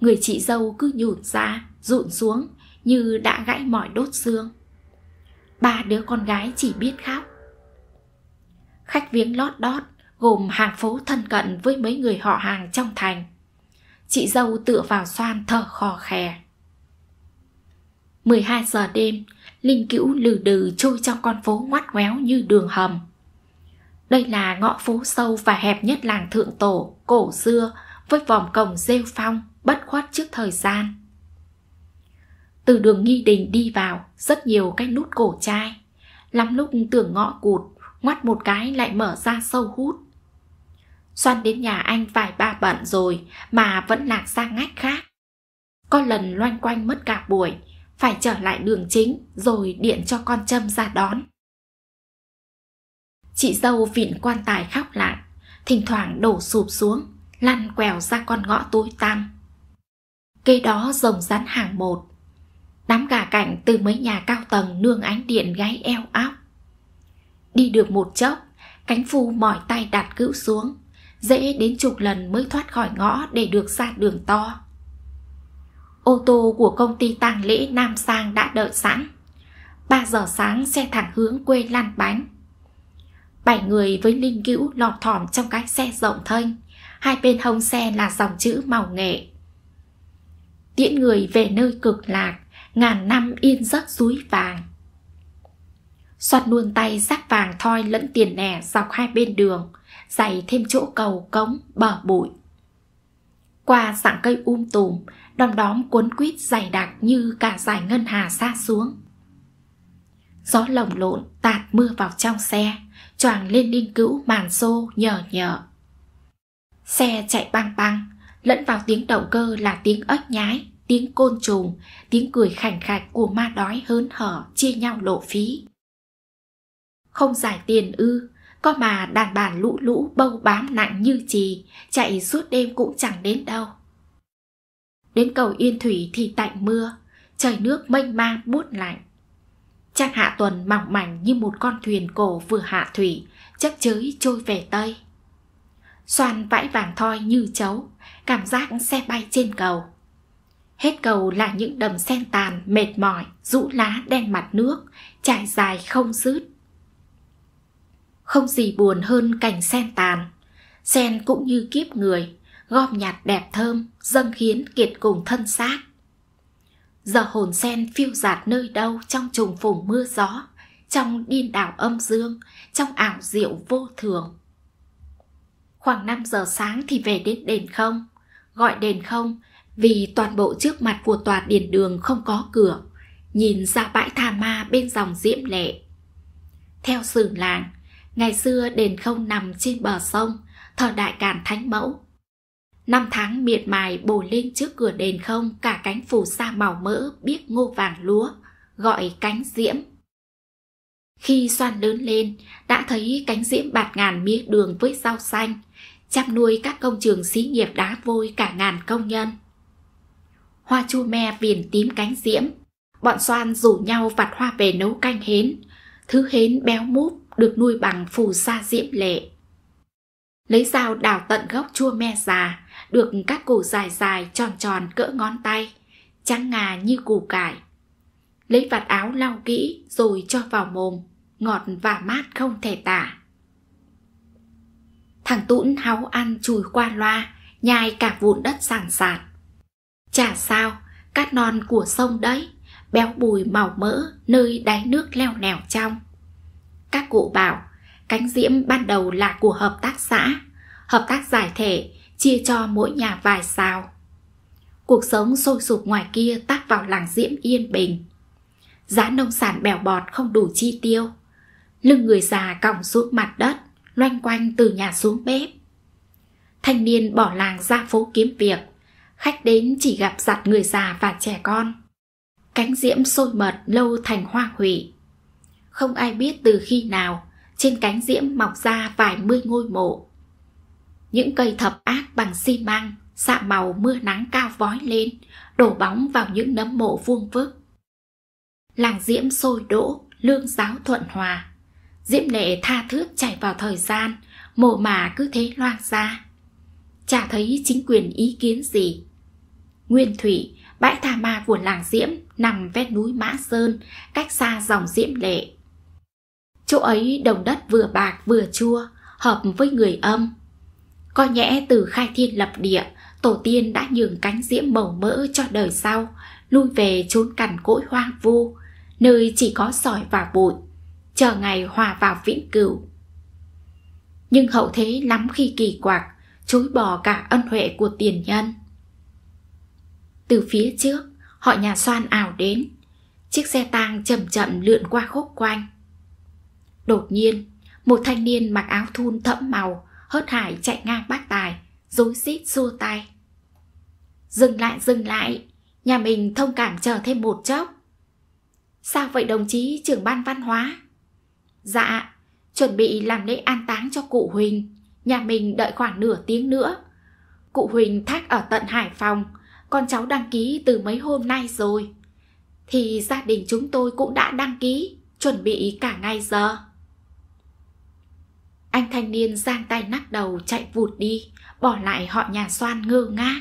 Người chị dâu cứ nhủn ra Rụn xuống Như đã gãy mọi đốt xương Ba đứa con gái chỉ biết khóc Khách viếng lót đót Gồm hàng phố thân cận Với mấy người họ hàng trong thành Chị dâu tựa vào xoan thở khò khè 12 giờ đêm, linh cữu lừ đừ trôi trong con phố ngoắt ngoéo như đường hầm. Đây là ngõ phố sâu và hẹp nhất làng Thượng Tổ, cổ xưa, với vòng cổng rêu phong, bất khuất trước thời gian. Từ đường Nghi Đình đi vào, rất nhiều cái nút cổ chai. Lắm lúc tưởng ngõ cụt, ngoắt một cái lại mở ra sâu hút. Xoan đến nhà anh vài ba bận rồi mà vẫn lạc sang ngách khác. Có lần loanh quanh mất cả buổi, phải trở lại đường chính rồi điện cho con Trâm ra đón. Chị dâu vịn quan tài khóc lại, thỉnh thoảng đổ sụp xuống, lăn quèo ra con ngõ tối tăm. cây đó rồng rắn hàng một, đám gà cảnh từ mấy nhà cao tầng nương ánh điện gáy eo áp. Đi được một chốc, cánh phu mỏi tay đặt cữu xuống, dễ đến chục lần mới thoát khỏi ngõ để được ra đường to. Ô tô của công ty tang lễ Nam Sang đã đợi sẵn. 3 giờ sáng xe thẳng hướng quê lăn bánh. Bảy người với Linh Cữu lọt thỏm trong cái xe rộng thênh. Hai bên hông xe là dòng chữ màu nghệ. Tiễn người về nơi cực lạc, ngàn năm yên giấc suối vàng. Xoát luôn tay rác vàng thoi lẫn tiền nẻ dọc hai bên đường, dày thêm chỗ cầu cống, bờ bụi. Qua dạng cây um tùm, đom đóm cuốn quýt dày đặc như cả dải ngân hà xa xuống. Gió lồng lộn tạt mưa vào trong xe, choàng lên linh cữu màn xô nhờ nhờ. Xe chạy băng băng, lẫn vào tiếng động cơ là tiếng ếch nhái, tiếng côn trùng, tiếng cười khảnh khạch của ma đói hớn hở chia nhau lộ phí. Không giải tiền ư, có mà đàn bàn lũ lũ bâu bám nặng như trì, chạy suốt đêm cũng chẳng đến đâu. Đến cầu Yên Thủy thì tạnh mưa Trời nước mênh mang buốt lạnh Trang hạ tuần mỏng mảnh như một con thuyền cổ vừa hạ thủy Chấp chới trôi về Tây Xoan vãi vàng thoi như chấu Cảm giác xe bay trên cầu Hết cầu là những đầm sen tàn mệt mỏi Rũ lá đen mặt nước Trải dài không dứt Không gì buồn hơn cảnh sen tàn Sen cũng như kiếp người gom nhạt đẹp thơm dâng khiến kiệt cùng thân xác giờ hồn sen phiêu dạt nơi đâu trong trùng phùng mưa gió trong điên đảo âm dương trong ảo diệu vô thường khoảng 5 giờ sáng thì về đến đền không gọi đền không vì toàn bộ trước mặt của tòa điện đường không có cửa nhìn ra bãi tha ma bên dòng diễm lệ theo sử làng ngày xưa đền không nằm trên bờ sông thờ đại càn thánh mẫu Năm tháng miệt mài bồi lên trước cửa đền không cả cánh phù sa màu mỡ biết ngô vàng lúa, gọi cánh diễm. Khi xoan lớn lên, đã thấy cánh diễm bạt ngàn mía đường với rau xanh, chăm nuôi các công trường xí nghiệp đá vôi cả ngàn công nhân. Hoa chu me viền tím cánh diễm, bọn xoan rủ nhau vặt hoa về nấu canh hến, thứ hến béo múp được nuôi bằng phù sa diễm lệ. Lấy dao đào tận gốc chua me già, được các củ dài dài tròn tròn cỡ ngón tay, trắng ngà như củ cải. Lấy vạt áo lau kỹ rồi cho vào mồm, ngọt và mát không thể tả. Thằng Tũn háu ăn chùi qua loa, nhai cả vụn đất sàn sạt. Chả sao, cát non của sông đấy, béo bùi màu mỡ nơi đáy nước leo nẻo trong. Các cụ bảo, cánh diễm ban đầu là của hợp tác xã, hợp tác giải thể chia cho mỗi nhà vài xào. Cuộc sống sôi sục ngoài kia tác vào làng diễm yên bình. Giá nông sản bèo bọt không đủ chi tiêu. Lưng người già còng xuống mặt đất, loanh quanh từ nhà xuống bếp. Thanh niên bỏ làng ra phố kiếm việc, khách đến chỉ gặp giặt người già và trẻ con. Cánh diễm sôi mật lâu thành hoa hủy. Không ai biết từ khi nào, trên cánh diễm mọc ra vài mươi ngôi mộ những cây thập ác bằng xi măng, xạ màu mưa nắng cao vói lên, đổ bóng vào những nấm mộ vuông vức. Làng diễm sôi đỗ, lương giáo thuận hòa. Diễm lệ tha thước chảy vào thời gian, mồ mà cứ thế loang ra. Chả thấy chính quyền ý kiến gì. Nguyên Thủy, bãi tha ma của làng Diễm nằm ven núi Mã Sơn, cách xa dòng Diễm Lệ. Chỗ ấy đồng đất vừa bạc vừa chua, hợp với người âm, có nhẽ từ khai thiên lập địa, tổ tiên đã nhường cánh diễm màu mỡ cho đời sau, lui về chốn cằn cỗi hoang vu, nơi chỉ có sỏi và bụi, chờ ngày hòa vào vĩnh cửu. Nhưng hậu thế lắm khi kỳ quặc chối bỏ cả ân huệ của tiền nhân. Từ phía trước, họ nhà xoan ảo đến, chiếc xe tang chậm chậm lượn qua khúc quanh. Đột nhiên, một thanh niên mặc áo thun thẫm màu, hớt hải chạy ngang bác tài rối rít xua tay dừng lại dừng lại nhà mình thông cảm chờ thêm một chốc sao vậy đồng chí trưởng ban văn hóa dạ chuẩn bị làm lễ an táng cho cụ huỳnh nhà mình đợi khoảng nửa tiếng nữa cụ huỳnh thác ở tận hải phòng con cháu đăng ký từ mấy hôm nay rồi thì gia đình chúng tôi cũng đã đăng ký chuẩn bị cả ngày giờ anh thanh niên giang tay nắc đầu chạy vụt đi Bỏ lại họ nhà Soan ngơ ngác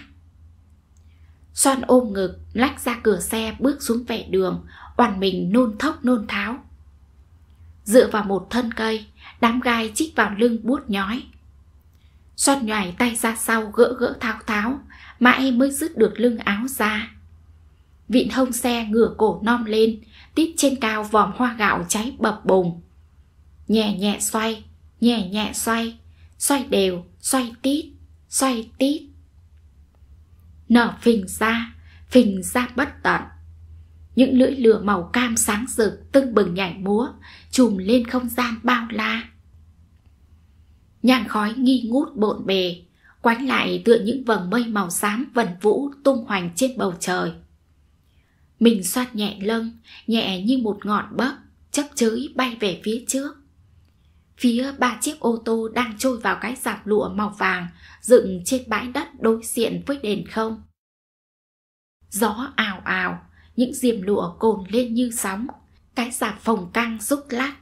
Soan ôm ngực Lách ra cửa xe bước xuống vệ đường Oằn mình nôn thốc nôn tháo Dựa vào một thân cây Đám gai chích vào lưng buốt nhói Soan nhòi tay ra sau gỡ gỡ tháo tháo Mãi mới dứt được lưng áo ra Vịn hông xe ngửa cổ non lên Tít trên cao vòm hoa gạo cháy bập bùng Nhẹ nhẹ xoay nhẹ nhẹ xoay xoay đều xoay tít xoay tít nở phình ra phình ra bất tận những lưỡi lửa màu cam sáng rực tưng bừng nhảy múa chùm lên không gian bao la nhàn khói nghi ngút bộn bề quánh lại tựa những vầng mây màu xám vần vũ tung hoành trên bầu trời mình xoát nhẹ lưng nhẹ như một ngọn bấc chấp chới bay về phía trước Phía ba chiếc ô tô đang trôi vào cái giạp lụa màu vàng dựng trên bãi đất đối diện với đền không. Gió ào ào, những diềm lụa cồn lên như sóng, cái giạp phòng căng rút lắc.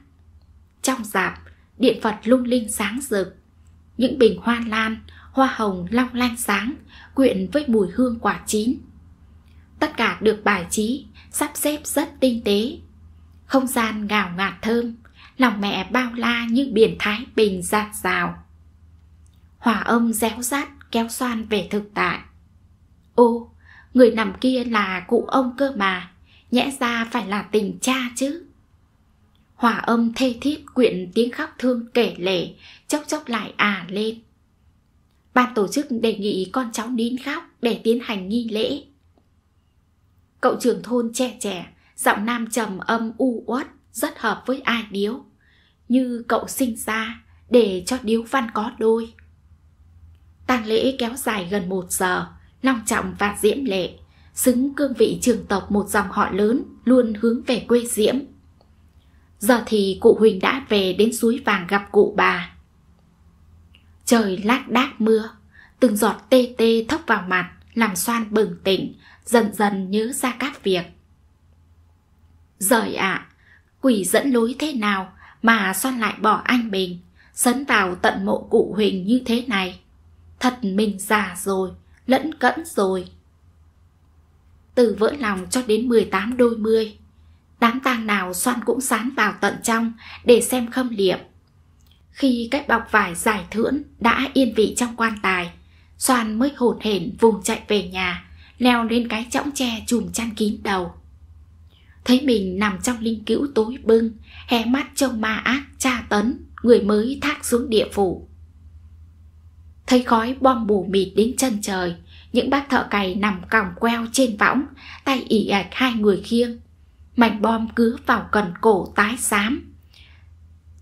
Trong giạp, điện Phật lung linh sáng rực. Những bình hoa lan, hoa hồng long lanh sáng, quyện với mùi hương quả chín. Tất cả được bài trí, sắp xếp rất tinh tế. Không gian ngào ngạt thơm, lòng mẹ bao la như biển Thái Bình giạt rào. Hòa âm réo rát kéo xoan về thực tại. Ô, người nằm kia là cụ ông cơ mà, nhẽ ra phải là tình cha chứ. Hòa âm thê thiết quyện tiếng khóc thương kể lể, chốc chốc lại à lên. Ban tổ chức đề nghị con cháu nín khóc để tiến hành nghi lễ. Cậu trưởng thôn trẻ trẻ, giọng nam trầm âm u uất, rất hợp với ai điếu như cậu sinh ra để cho điếu văn có đôi tang lễ kéo dài gần một giờ long trọng và diễm lệ xứng cương vị trường tộc một dòng họ lớn luôn hướng về quê diễm giờ thì cụ huỳnh đã về đến suối vàng gặp cụ bà trời lác đác mưa từng giọt tê tê thốc vào mặt làm xoan bừng tỉnh dần dần nhớ ra các việc Giời ạ, à, quỷ dẫn lối thế nào mà Son lại bỏ anh mình, sấn vào tận mộ cụ Huỳnh như thế này. Thật mình già rồi, lẫn cẫn rồi. Từ vỡ lòng cho đến 18 đôi mươi, đám tang nào xoan cũng sán vào tận trong để xem khâm liệm. Khi cái bọc vải giải thưỡn đã yên vị trong quan tài, xoan mới hồn hển vùng chạy về nhà, leo lên cái chõng tre chùm chăn kín đầu thấy mình nằm trong linh cữu tối bưng hé mắt trông ma ác tra tấn người mới thác xuống địa phủ thấy khói bom bù mịt đến chân trời những bác thợ cày nằm còng queo trên võng tay ỉ ạch hai người khiêng mảnh bom cứ vào cần cổ tái xám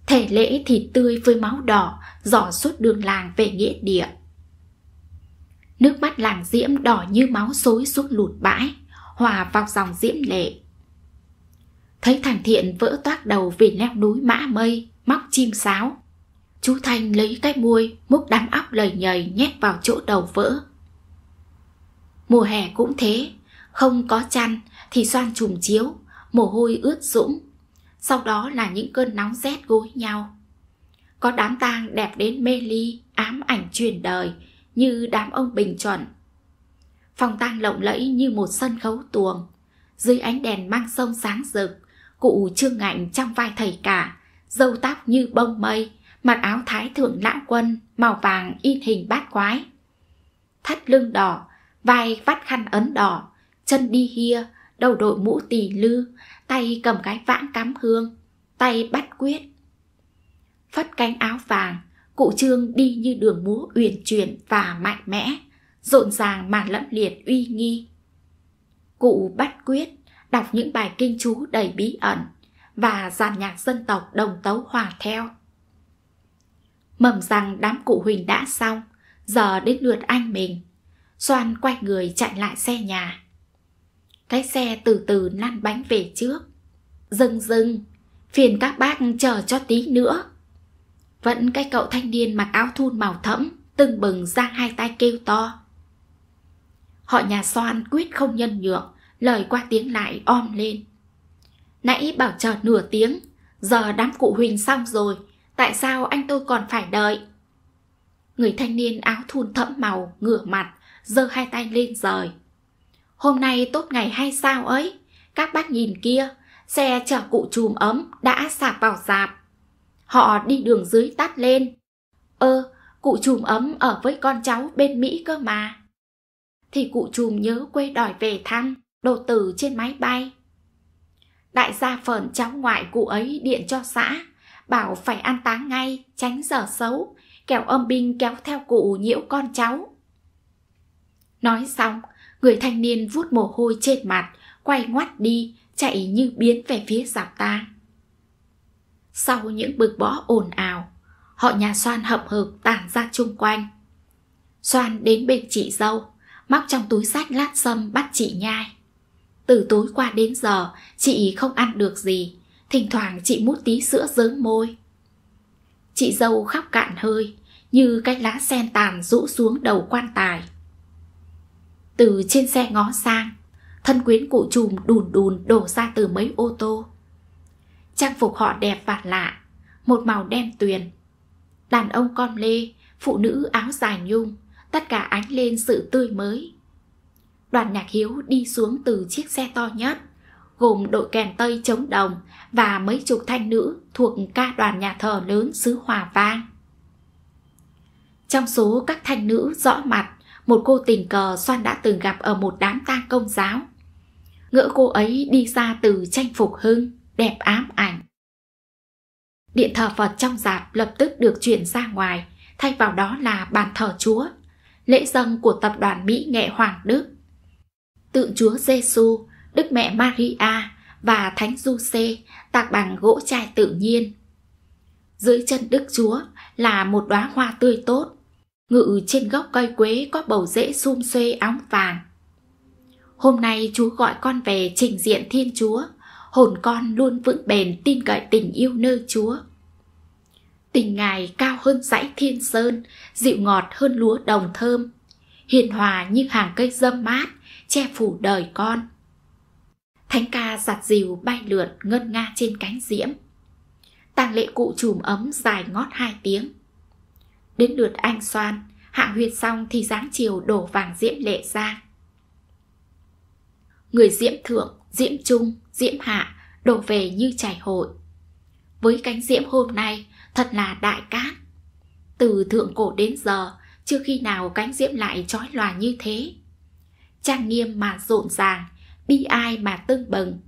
thể lễ thịt tươi với máu đỏ dò suốt đường làng về nghĩa địa nước mắt làng diễm đỏ như máu xối xuống lụt bãi hòa vào dòng diễm lệ Thấy thằng Thiện vỡ toát đầu vì leo núi mã mây, móc chim sáo. Chú Thanh lấy cái muôi, múc đám óc lời nhầy nhét vào chỗ đầu vỡ. Mùa hè cũng thế, không có chăn thì xoan trùng chiếu, mồ hôi ướt sũng. Sau đó là những cơn nóng rét gối nhau. Có đám tang đẹp đến mê ly, ám ảnh truyền đời như đám ông bình chuẩn. Phòng tang lộng lẫy như một sân khấu tuồng, dưới ánh đèn mang sông sáng rực cụ trương ngạnh trong vai thầy cả, dâu tóc như bông mây, mặc áo thái thượng lão quân, màu vàng in hình bát quái. Thắt lưng đỏ, vai vắt khăn ấn đỏ, chân đi hia, đầu đội mũ tỳ lư, tay cầm cái vãng cắm hương, tay bắt quyết. Phất cánh áo vàng, cụ trương đi như đường múa uyển chuyển và mạnh mẽ, rộn ràng mà lẫm liệt uy nghi. Cụ bắt quyết, đọc những bài kinh chú đầy bí ẩn và dàn nhạc dân tộc đồng tấu hòa theo. Mầm rằng đám cụ Huỳnh đã xong, giờ đến lượt anh mình. Doan quay người chạy lại xe nhà. Cái xe từ từ lăn bánh về trước. Dừng dừng, phiền các bác chờ cho tí nữa. Vẫn cái cậu thanh niên mặc áo thun màu thẫm, tưng bừng giang hai tay kêu to. Họ nhà Soan quyết không nhân nhượng, lời qua tiếng lại om lên. Nãy bảo chờ nửa tiếng, giờ đám cụ Huỳnh xong rồi, tại sao anh tôi còn phải đợi? Người thanh niên áo thun thẫm màu, ngửa mặt, giơ hai tay lên rời. Hôm nay tốt ngày hay sao ấy? Các bác nhìn kia, xe chở cụ chùm ấm đã sạp vào dạp. Họ đi đường dưới tắt lên. Ơ, ờ, cụ chùm ấm ở với con cháu bên Mỹ cơ mà. Thì cụ chùm nhớ quê đòi về thăm. Đồ tử trên máy bay Đại gia phờn cháu ngoại cụ ấy điện cho xã Bảo phải an táng ngay Tránh giờ xấu Kẻo âm binh kéo theo cụ nhiễu con cháu Nói xong Người thanh niên vút mồ hôi trên mặt Quay ngoắt đi Chạy như biến về phía dọc ta Sau những bực bó ồn ào Họ nhà xoan hậm hực tản ra chung quanh Xoan đến bên chị dâu Móc trong túi sách lát sâm bắt chị nhai từ tối qua đến giờ, chị không ăn được gì. Thỉnh thoảng chị mút tí sữa dớm môi. Chị dâu khóc cạn hơi, như cái lá sen tàn rũ xuống đầu quan tài. Từ trên xe ngó sang, thân quyến cụ trùm đùn đùn đổ ra từ mấy ô tô. Trang phục họ đẹp và lạ, một màu đen tuyền. Đàn ông con lê, phụ nữ áo dài nhung, tất cả ánh lên sự tươi mới, đoàn nhạc hiếu đi xuống từ chiếc xe to nhất, gồm đội kèn tây chống đồng và mấy chục thanh nữ thuộc ca đoàn nhà thờ lớn xứ Hòa Vang. Trong số các thanh nữ rõ mặt, một cô tình cờ xoan đã từng gặp ở một đám tang công giáo. Ngỡ cô ấy đi ra từ tranh phục hưng, đẹp ám ảnh. Điện thờ Phật trong dạp lập tức được chuyển ra ngoài, thay vào đó là bàn thờ Chúa, lễ dân của tập đoàn Mỹ nghệ Hoàng Đức tự Chúa Giêsu, Đức Mẹ Maria và Thánh Giuse tạc bằng gỗ chai tự nhiên. Dưới chân Đức Chúa là một đóa hoa tươi tốt, ngự trên gốc cây quế có bầu rễ sum xuê óng vàng. Hôm nay Chúa gọi con về trình diện Thiên Chúa, hồn con luôn vững bền tin cậy tình yêu nơi Chúa. Tình Ngài cao hơn dãy thiên sơn, dịu ngọt hơn lúa đồng thơm, hiền hòa như hàng cây dâm mát, che phủ đời con thánh ca giặt dìu bay lượn ngân nga trên cánh diễm tang lễ cụ chùm ấm dài ngót hai tiếng đến lượt anh xoan hạ huyệt xong thì dáng chiều đổ vàng diễm lệ ra người diễm thượng diễm trung diễm hạ đổ về như chảy hội với cánh diễm hôm nay thật là đại cát từ thượng cổ đến giờ chưa khi nào cánh diễm lại trói lòa như thế trang nghiêm mà rộn ràng, bi ai mà tưng bừng.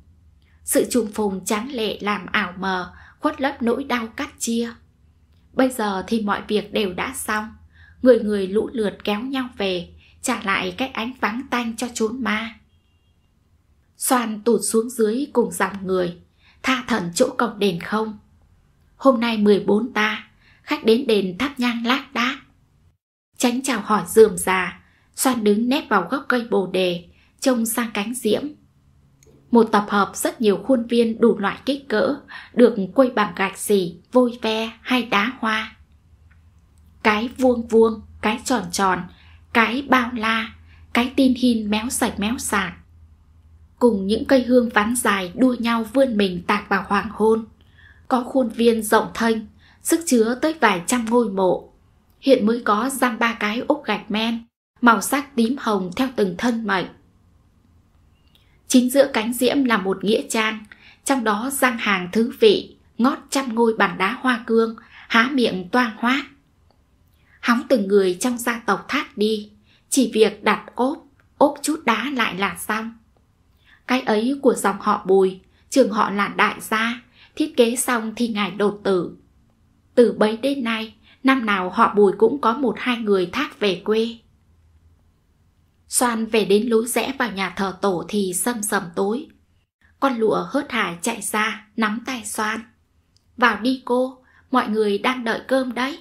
Sự trùng phùng tráng lệ làm ảo mờ, khuất lấp nỗi đau cắt chia. Bây giờ thì mọi việc đều đã xong, người người lũ lượt kéo nhau về, trả lại cái ánh vắng tanh cho chốn ma. Xoan tụt xuống dưới cùng dòng người, tha thần chỗ cổng đền không. Hôm nay 14 ta, khách đến đền thắp nhang lác đác. Tránh chào hỏi dườm già, Soan đứng nép vào gốc cây bồ đề, trông sang cánh diễm. Một tập hợp rất nhiều khuôn viên đủ loại kích cỡ, được quây bằng gạch xỉ, vôi ve hay đá hoa. Cái vuông vuông, cái tròn tròn, cái bao la, cái tin hin méo sạch méo sạc. Cùng những cây hương vắn dài đua nhau vươn mình tạc vào hoàng hôn. Có khuôn viên rộng thênh, sức chứa tới vài trăm ngôi mộ. Hiện mới có giam ba cái ốc gạch men, màu sắc tím hồng theo từng thân mệnh. Chính giữa cánh diễm là một nghĩa trang, trong đó răng hàng thứ vị, ngót trăm ngôi bàn đá hoa cương, há miệng toan hoác. Hóng từng người trong gia tộc thác đi, chỉ việc đặt ốp, ốp chút đá lại là xong. Cái ấy của dòng họ Bùi, trường họ là đại gia, thiết kế xong thì ngài đột tử. Từ bấy đến nay, năm nào họ Bùi cũng có một hai người thác về quê. Soan về đến lối rẽ vào nhà thờ tổ thì sầm sầm tối. Con lụa hớt hải chạy ra, nắm tay Soan. Vào đi cô, mọi người đang đợi cơm đấy.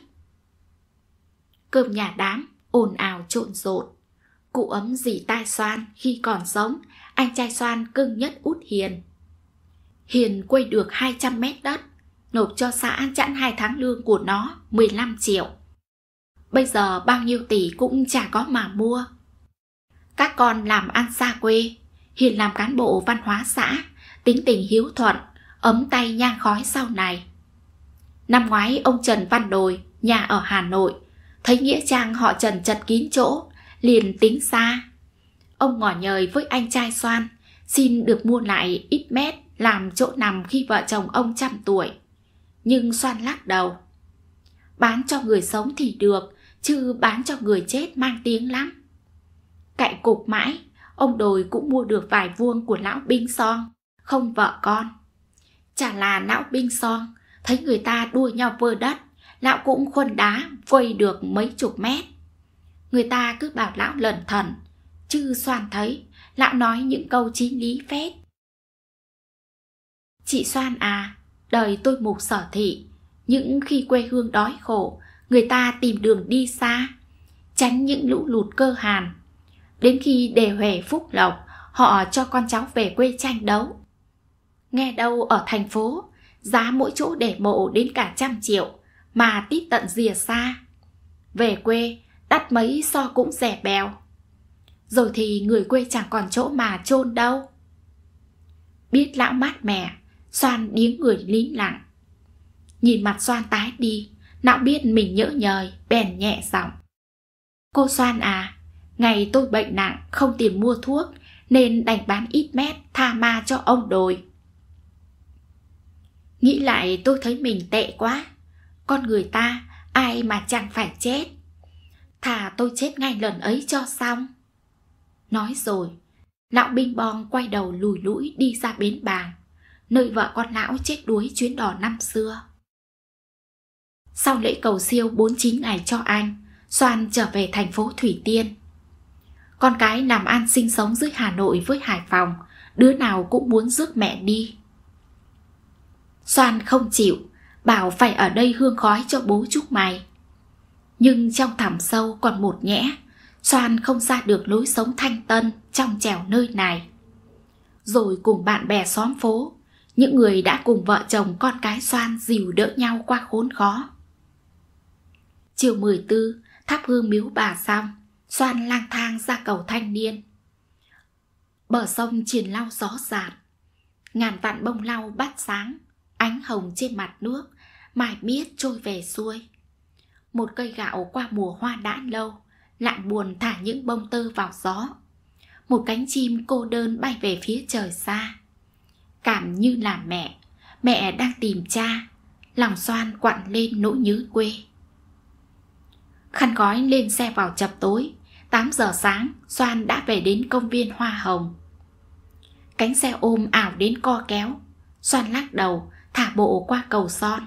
Cơm nhà đám, ồn ào trộn rộn. Cụ ấm dì tai Soan khi còn sống, anh trai Soan cưng nhất út Hiền. Hiền quây được 200 mét đất, nộp cho xã chẵn 2 tháng lương của nó 15 triệu. Bây giờ bao nhiêu tỷ cũng chả có mà mua, các con làm ăn xa quê, hiện làm cán bộ văn hóa xã, tính tình hiếu thuận, ấm tay nhang khói sau này. Năm ngoái ông Trần Văn Đồi, nhà ở Hà Nội, thấy Nghĩa Trang họ Trần chật kín chỗ, liền tính xa. Ông ngỏ nhời với anh trai Soan, xin được mua lại ít mét làm chỗ nằm khi vợ chồng ông trăm tuổi. Nhưng Soan lắc đầu. Bán cho người sống thì được, chứ bán cho người chết mang tiếng lắm cậy cục mãi, ông đồi cũng mua được vài vuông của lão binh son, không vợ con. Chả là lão binh son, thấy người ta đua nhau vơ đất, lão cũng khuân đá vơi được mấy chục mét. Người ta cứ bảo lão lẩn thần, chứ soan thấy, lão nói những câu chí lý phết. Chị Soan à, đời tôi mục sở thị, những khi quê hương đói khổ, người ta tìm đường đi xa, tránh những lũ lụt cơ hàn, đến khi đề huề phúc lộc họ cho con cháu về quê tranh đấu nghe đâu ở thành phố giá mỗi chỗ để mộ đến cả trăm triệu mà tít tận rìa xa về quê đắt mấy so cũng rẻ bèo rồi thì người quê chẳng còn chỗ mà chôn đâu biết lão mát mẻ xoan điếng người lín lặng nhìn mặt xoan tái đi lão biết mình nhỡ nhời bèn nhẹ giọng cô xoan à Ngày tôi bệnh nặng không tìm mua thuốc Nên đành bán ít mét tha ma cho ông đồi Nghĩ lại tôi thấy mình tệ quá Con người ta ai mà chẳng phải chết Thà tôi chết ngay lần ấy cho xong Nói rồi Lão binh bong quay đầu lùi lũi đi ra bến bàng Nơi vợ con lão chết đuối chuyến đò năm xưa Sau lễ cầu siêu 49 ngày cho anh Soan trở về thành phố Thủy Tiên con cái làm ăn sinh sống dưới Hà Nội với Hải Phòng, đứa nào cũng muốn rước mẹ đi. Soan không chịu, bảo phải ở đây hương khói cho bố chúc mày. Nhưng trong thẳm sâu còn một nhẽ, Soan không ra được lối sống thanh tân trong trèo nơi này. Rồi cùng bạn bè xóm phố, những người đã cùng vợ chồng con cái Soan dìu đỡ nhau qua khốn khó. Chiều 14, thắp hương miếu bà xong, Xoan lang thang ra cầu thanh niên Bờ sông triển lau gió giạt Ngàn vạn bông lau bắt sáng Ánh hồng trên mặt nước Mải miết trôi về xuôi Một cây gạo qua mùa hoa đã lâu Lại buồn thả những bông tơ vào gió Một cánh chim cô đơn bay về phía trời xa Cảm như là mẹ Mẹ đang tìm cha Lòng xoan quặn lên nỗi nhớ quê Khăn gói lên xe vào chập tối 8 giờ sáng, Doan đã về đến công viên Hoa Hồng. Cánh xe ôm ảo đến co kéo, Doan lắc đầu, thả bộ qua cầu son.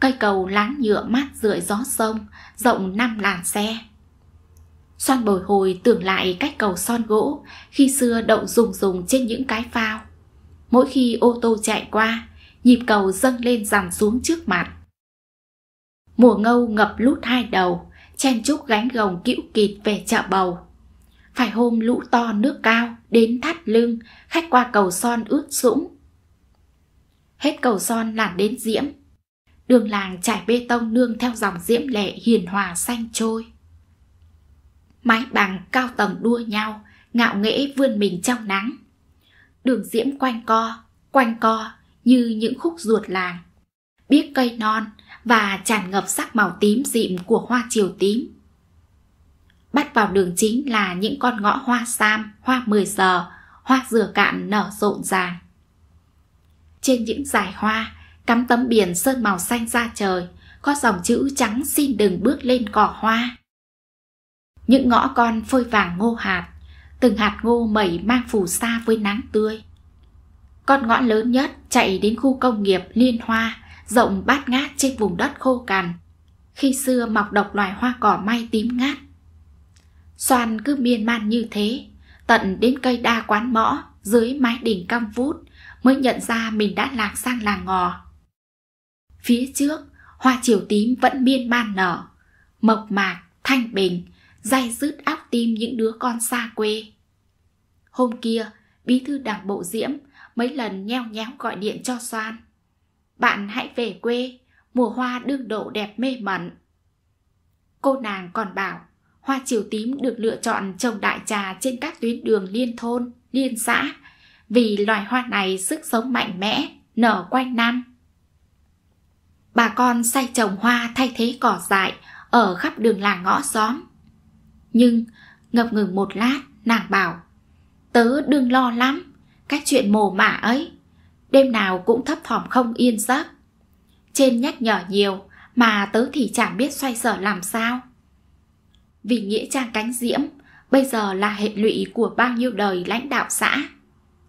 Cây cầu láng nhựa mát rượi gió sông, rộng 5 làn xe. Doan bồi hồi tưởng lại cách cầu son gỗ khi xưa đậu rùng rùng trên những cái phao. Mỗi khi ô tô chạy qua, nhịp cầu dâng lên dằn xuống trước mặt. Mùa ngâu ngập lút hai đầu, chen chúc gánh gồng cựu kịt về chợ bầu phải hôm lũ to nước cao đến thắt lưng khách qua cầu son ướt sũng hết cầu son là đến diễm đường làng trải bê tông nương theo dòng diễm lệ hiền hòa xanh trôi mái bằng cao tầng đua nhau ngạo nghễ vươn mình trong nắng đường diễm quanh co quanh co như những khúc ruột làng biếc cây non và tràn ngập sắc màu tím dịm của hoa chiều tím. Bắt vào đường chính là những con ngõ hoa sam, hoa mười giờ, hoa dừa cạn nở rộn ràng. Trên những dải hoa, cắm tấm biển sơn màu xanh ra trời, có dòng chữ trắng xin đừng bước lên cỏ hoa. Những ngõ con phơi vàng ngô hạt, từng hạt ngô mẩy mang phù sa với nắng tươi. Con ngõ lớn nhất chạy đến khu công nghiệp Liên Hoa, rộng bát ngát trên vùng đất khô cằn khi xưa mọc độc loài hoa cỏ may tím ngát xoan cứ miên man như thế tận đến cây đa quán mõ dưới mái đỉnh cong vút mới nhận ra mình đã lạc sang làng ngò phía trước hoa chiều tím vẫn miên man nở mộc mạc thanh bình day dứt óc tim những đứa con xa quê hôm kia bí thư đảng bộ diễm mấy lần nheo nhéo gọi điện cho xoan bạn hãy về quê, mùa hoa đương độ đẹp mê mẩn. Cô nàng còn bảo, hoa chiều tím được lựa chọn trồng đại trà trên các tuyến đường liên thôn, liên xã, vì loài hoa này sức sống mạnh mẽ, nở quanh năm. Bà con say trồng hoa thay thế cỏ dại ở khắp đường làng ngõ xóm. Nhưng ngập ngừng một lát, nàng bảo, tớ đừng lo lắm, cái chuyện mồ mả ấy đêm nào cũng thấp thỏm không yên giấc. Trên nhắc nhở nhiều mà tớ thì chẳng biết xoay sở làm sao. Vì nghĩa trang cánh diễm bây giờ là hệ lụy của bao nhiêu đời lãnh đạo xã.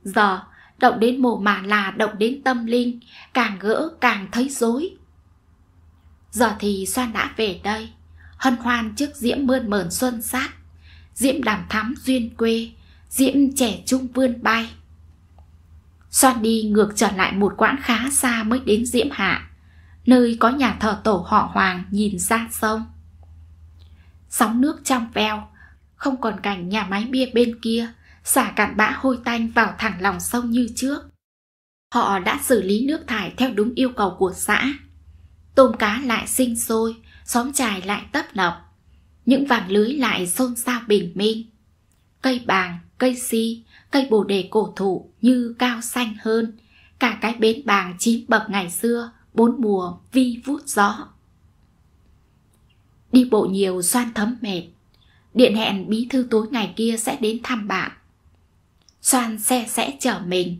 Giờ động đến mồ mà là động đến tâm linh, càng gỡ càng thấy dối. Giờ thì Soan đã về đây, hân hoan trước diễm mơn mờn xuân sát, diễm đàm thắm duyên quê, diễm trẻ trung vươn bay. Xoan đi ngược trở lại một quãng khá xa mới đến Diễm Hạ, nơi có nhà thờ tổ họ Hoàng nhìn ra sông. Sóng nước trong veo, không còn cảnh nhà máy bia bên kia, xả cạn bã hôi tanh vào thẳng lòng sông như trước. Họ đã xử lý nước thải theo đúng yêu cầu của xã. Tôm cá lại sinh sôi, xóm trài lại tấp nập. Những vàng lưới lại xôn xao bình minh. Cây bàng, cây si, cây bồ đề cổ thụ như cao xanh hơn, cả cái bến bàng chín bậc ngày xưa, bốn mùa vi vút gió. Đi bộ nhiều xoan thấm mệt, điện hẹn bí thư tối ngày kia sẽ đến thăm bạn. Xoan xe sẽ chở mình,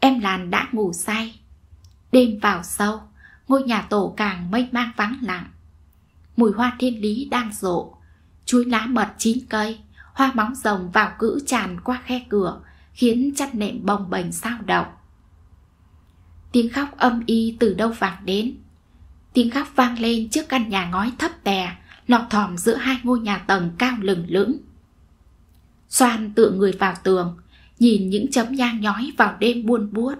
em làn đã ngủ say. Đêm vào sâu, ngôi nhà tổ càng mênh mang vắng lặng. Mùi hoa thiên lý đang rộ, chuối lá mật chín cây, hoa móng rồng vào cữ tràn qua khe cửa khiến chăn nệm bồng bềnh sao động tiếng khóc âm y từ đâu vang đến tiếng khóc vang lên trước căn nhà ngói thấp tè lọt thòm giữa hai ngôi nhà tầng cao lừng lững xoan tựa người vào tường nhìn những chấm nhang nhói vào đêm buôn buốt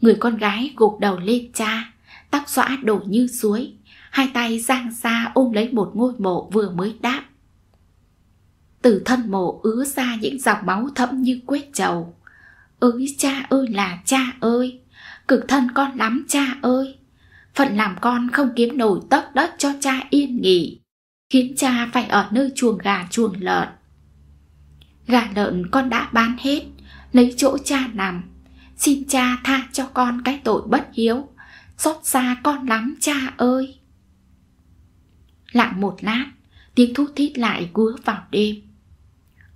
người con gái gục đầu lên cha tóc xõa đổ như suối hai tay giang ra ôm lấy một ngôi mộ vừa mới đáp từ thân mộ ứa ra những dòng máu thẫm như quét trầu ơi cha ơi là cha ơi cực thân con lắm cha ơi phận làm con không kiếm nổi tấc đất cho cha yên nghỉ khiến cha phải ở nơi chuồng gà chuồng lợn gà lợn con đã bán hết lấy chỗ cha nằm xin cha tha cho con cái tội bất hiếu xót xa con lắm cha ơi lặng một lát tiếng thu thít lại gúa vào đêm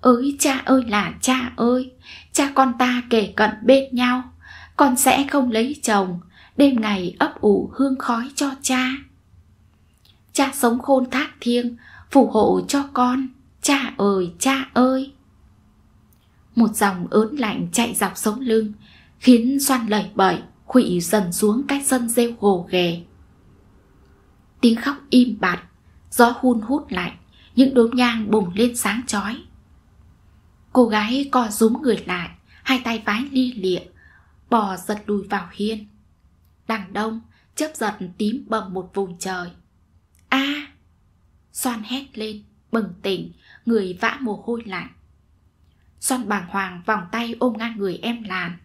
ới cha ơi là cha ơi cha con ta kể cận bên nhau con sẽ không lấy chồng đêm ngày ấp ủ hương khói cho cha cha sống khôn thác thiêng phù hộ cho con cha ơi cha ơi một dòng ớn lạnh chạy dọc sống lưng khiến xoan lẩy bẩy khuỵu dần xuống cái sân rêu gồ ghề tiếng khóc im bặt gió hun hút lạnh những đốm nhang bùng lên sáng chói Cô gái co rúm người lại Hai tay vái li lịa Bò giật đùi vào hiên Đằng đông chớp giật tím bầm một vùng trời a à, Xoan hét lên Bừng tỉnh Người vã mồ hôi lạnh Xoan bàng hoàng vòng tay ôm ngang người em làn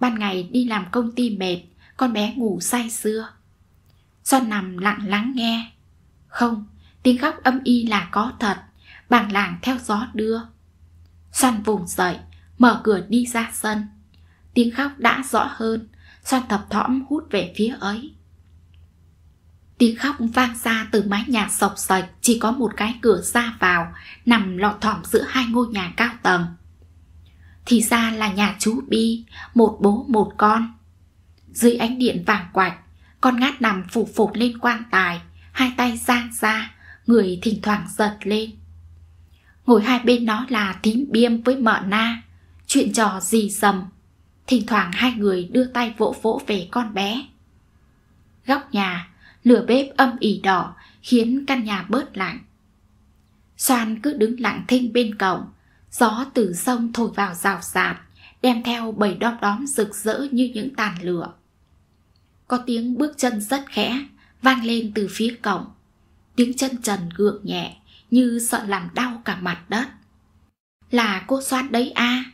Ban ngày đi làm công ty mệt Con bé ngủ say xưa. Xoan nằm lặng lắng nghe Không Tiếng khóc âm y là có thật Bàng làng theo gió đưa Xoan vùng dậy, mở cửa đi ra sân. Tiếng khóc đã rõ hơn, xoan thập thõm hút về phía ấy. Tiếng khóc vang ra từ mái nhà sọc sạch, chỉ có một cái cửa ra vào, nằm lọt thỏm giữa hai ngôi nhà cao tầng. Thì ra là nhà chú Bi, một bố một con. Dưới ánh điện vàng quạch, con ngát nằm phục phục lên quan tài, hai tay giang ra, người thỉnh thoảng giật lên. Ngồi hai bên nó là tím biêm với mợ na Chuyện trò gì dầm Thỉnh thoảng hai người đưa tay vỗ vỗ về con bé Góc nhà Lửa bếp âm ỉ đỏ Khiến căn nhà bớt lạnh Soan cứ đứng lặng thinh bên cổng Gió từ sông thổi vào rào rạt Đem theo bầy đom đóm rực rỡ như những tàn lửa Có tiếng bước chân rất khẽ Vang lên từ phía cổng Tiếng chân trần gượng nhẹ như sợ làm đau cả mặt đất là cô soát đấy a à.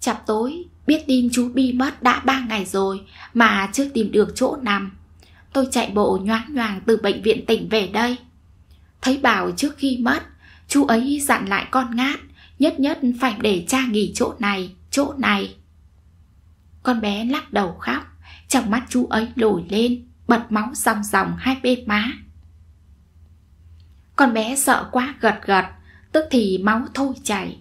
chạp tối biết tin chú bi mất đã ba ngày rồi mà chưa tìm được chỗ nằm tôi chạy bộ nhoáng nhoàng từ bệnh viện tỉnh về đây thấy bảo trước khi mất chú ấy dặn lại con ngát nhất nhất phải để cha nghỉ chỗ này chỗ này con bé lắc đầu khóc trong mắt chú ấy lồi lên bật máu ròng ròng hai bên má con bé sợ quá gật gật, tức thì máu thôi chảy.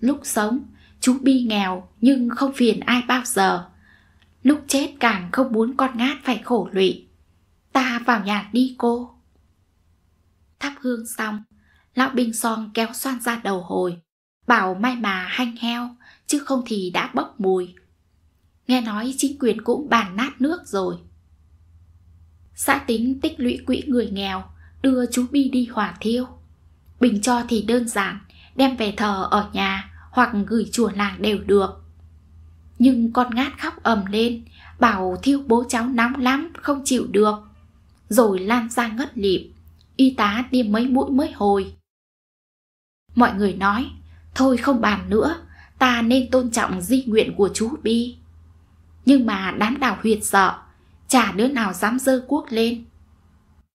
Lúc sống, chú Bi nghèo nhưng không phiền ai bao giờ. Lúc chết càng không muốn con ngát phải khổ lụy. Ta vào nhà đi cô. Thắp hương xong, lão binh son kéo xoan ra đầu hồi, bảo may mà hanh heo, chứ không thì đã bốc mùi. Nghe nói chính quyền cũng bàn nát nước rồi. Xã tính tích lũy quỹ người nghèo đưa chú Bi đi hỏa thiêu. Bình cho thì đơn giản, đem về thờ ở nhà hoặc gửi chùa làng đều được. Nhưng con ngát khóc ầm lên, bảo thiêu bố cháu nóng lắm, không chịu được. Rồi lan ra ngất lịm, y tá tiêm mấy mũi mới hồi. Mọi người nói, thôi không bàn nữa, ta nên tôn trọng di nguyện của chú Bi. Nhưng mà đám đảo huyệt sợ, chả đứa nào dám dơ cuốc lên.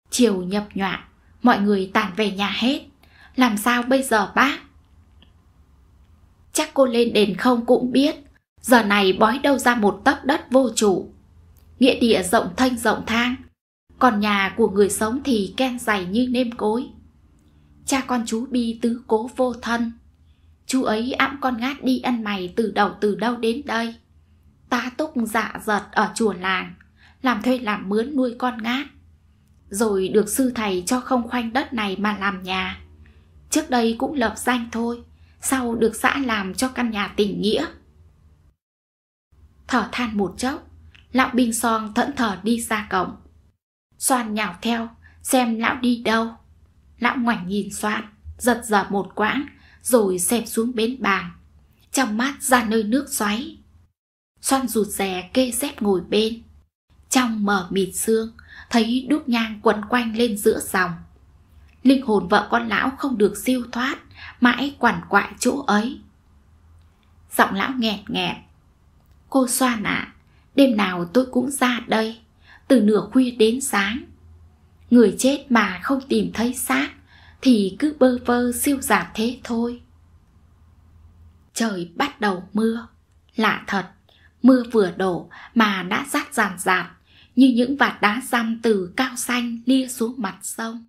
Chiều nhập nhọa, mọi người tản về nhà hết. Làm sao bây giờ bác? Chắc cô lên đền không cũng biết. Giờ này bói đâu ra một tấc đất vô chủ. Nghĩa địa rộng thanh rộng thang. Còn nhà của người sống thì ken dày như nêm cối. Cha con chú Bi tứ cố vô thân. Chú ấy ẵm con ngát đi ăn mày từ đầu từ đâu đến đây. Ta túc dạ giật ở chùa làng làm thuê làm mướn nuôi con ngát rồi được sư thầy cho không khoanh đất này mà làm nhà. Trước đây cũng lập danh thôi, sau được xã làm cho căn nhà tình nghĩa. Thở than một chốc, lão binh son thẫn thờ đi ra cổng. Xoan nhào theo, xem lão đi đâu. Lão ngoảnh nhìn xoan, giật giở một quãng, rồi xẹp xuống bến bàng. Trong mắt ra nơi nước xoáy. Xoan rụt rè kê dép ngồi bên. Trong mờ mịt xương, thấy đuốc nhang quấn quanh lên giữa dòng. Linh hồn vợ con lão không được siêu thoát, mãi quằn quại chỗ ấy. Giọng lão nghẹt nghẹt. Cô xoa ạ, đêm nào tôi cũng ra đây, từ nửa khuya đến sáng. Người chết mà không tìm thấy xác thì cứ bơ vơ siêu giảm thế thôi. Trời bắt đầu mưa, lạ thật, mưa vừa đổ mà đã rát ràn rạt, như những vạt đá răm từ cao xanh lia xuống mặt sông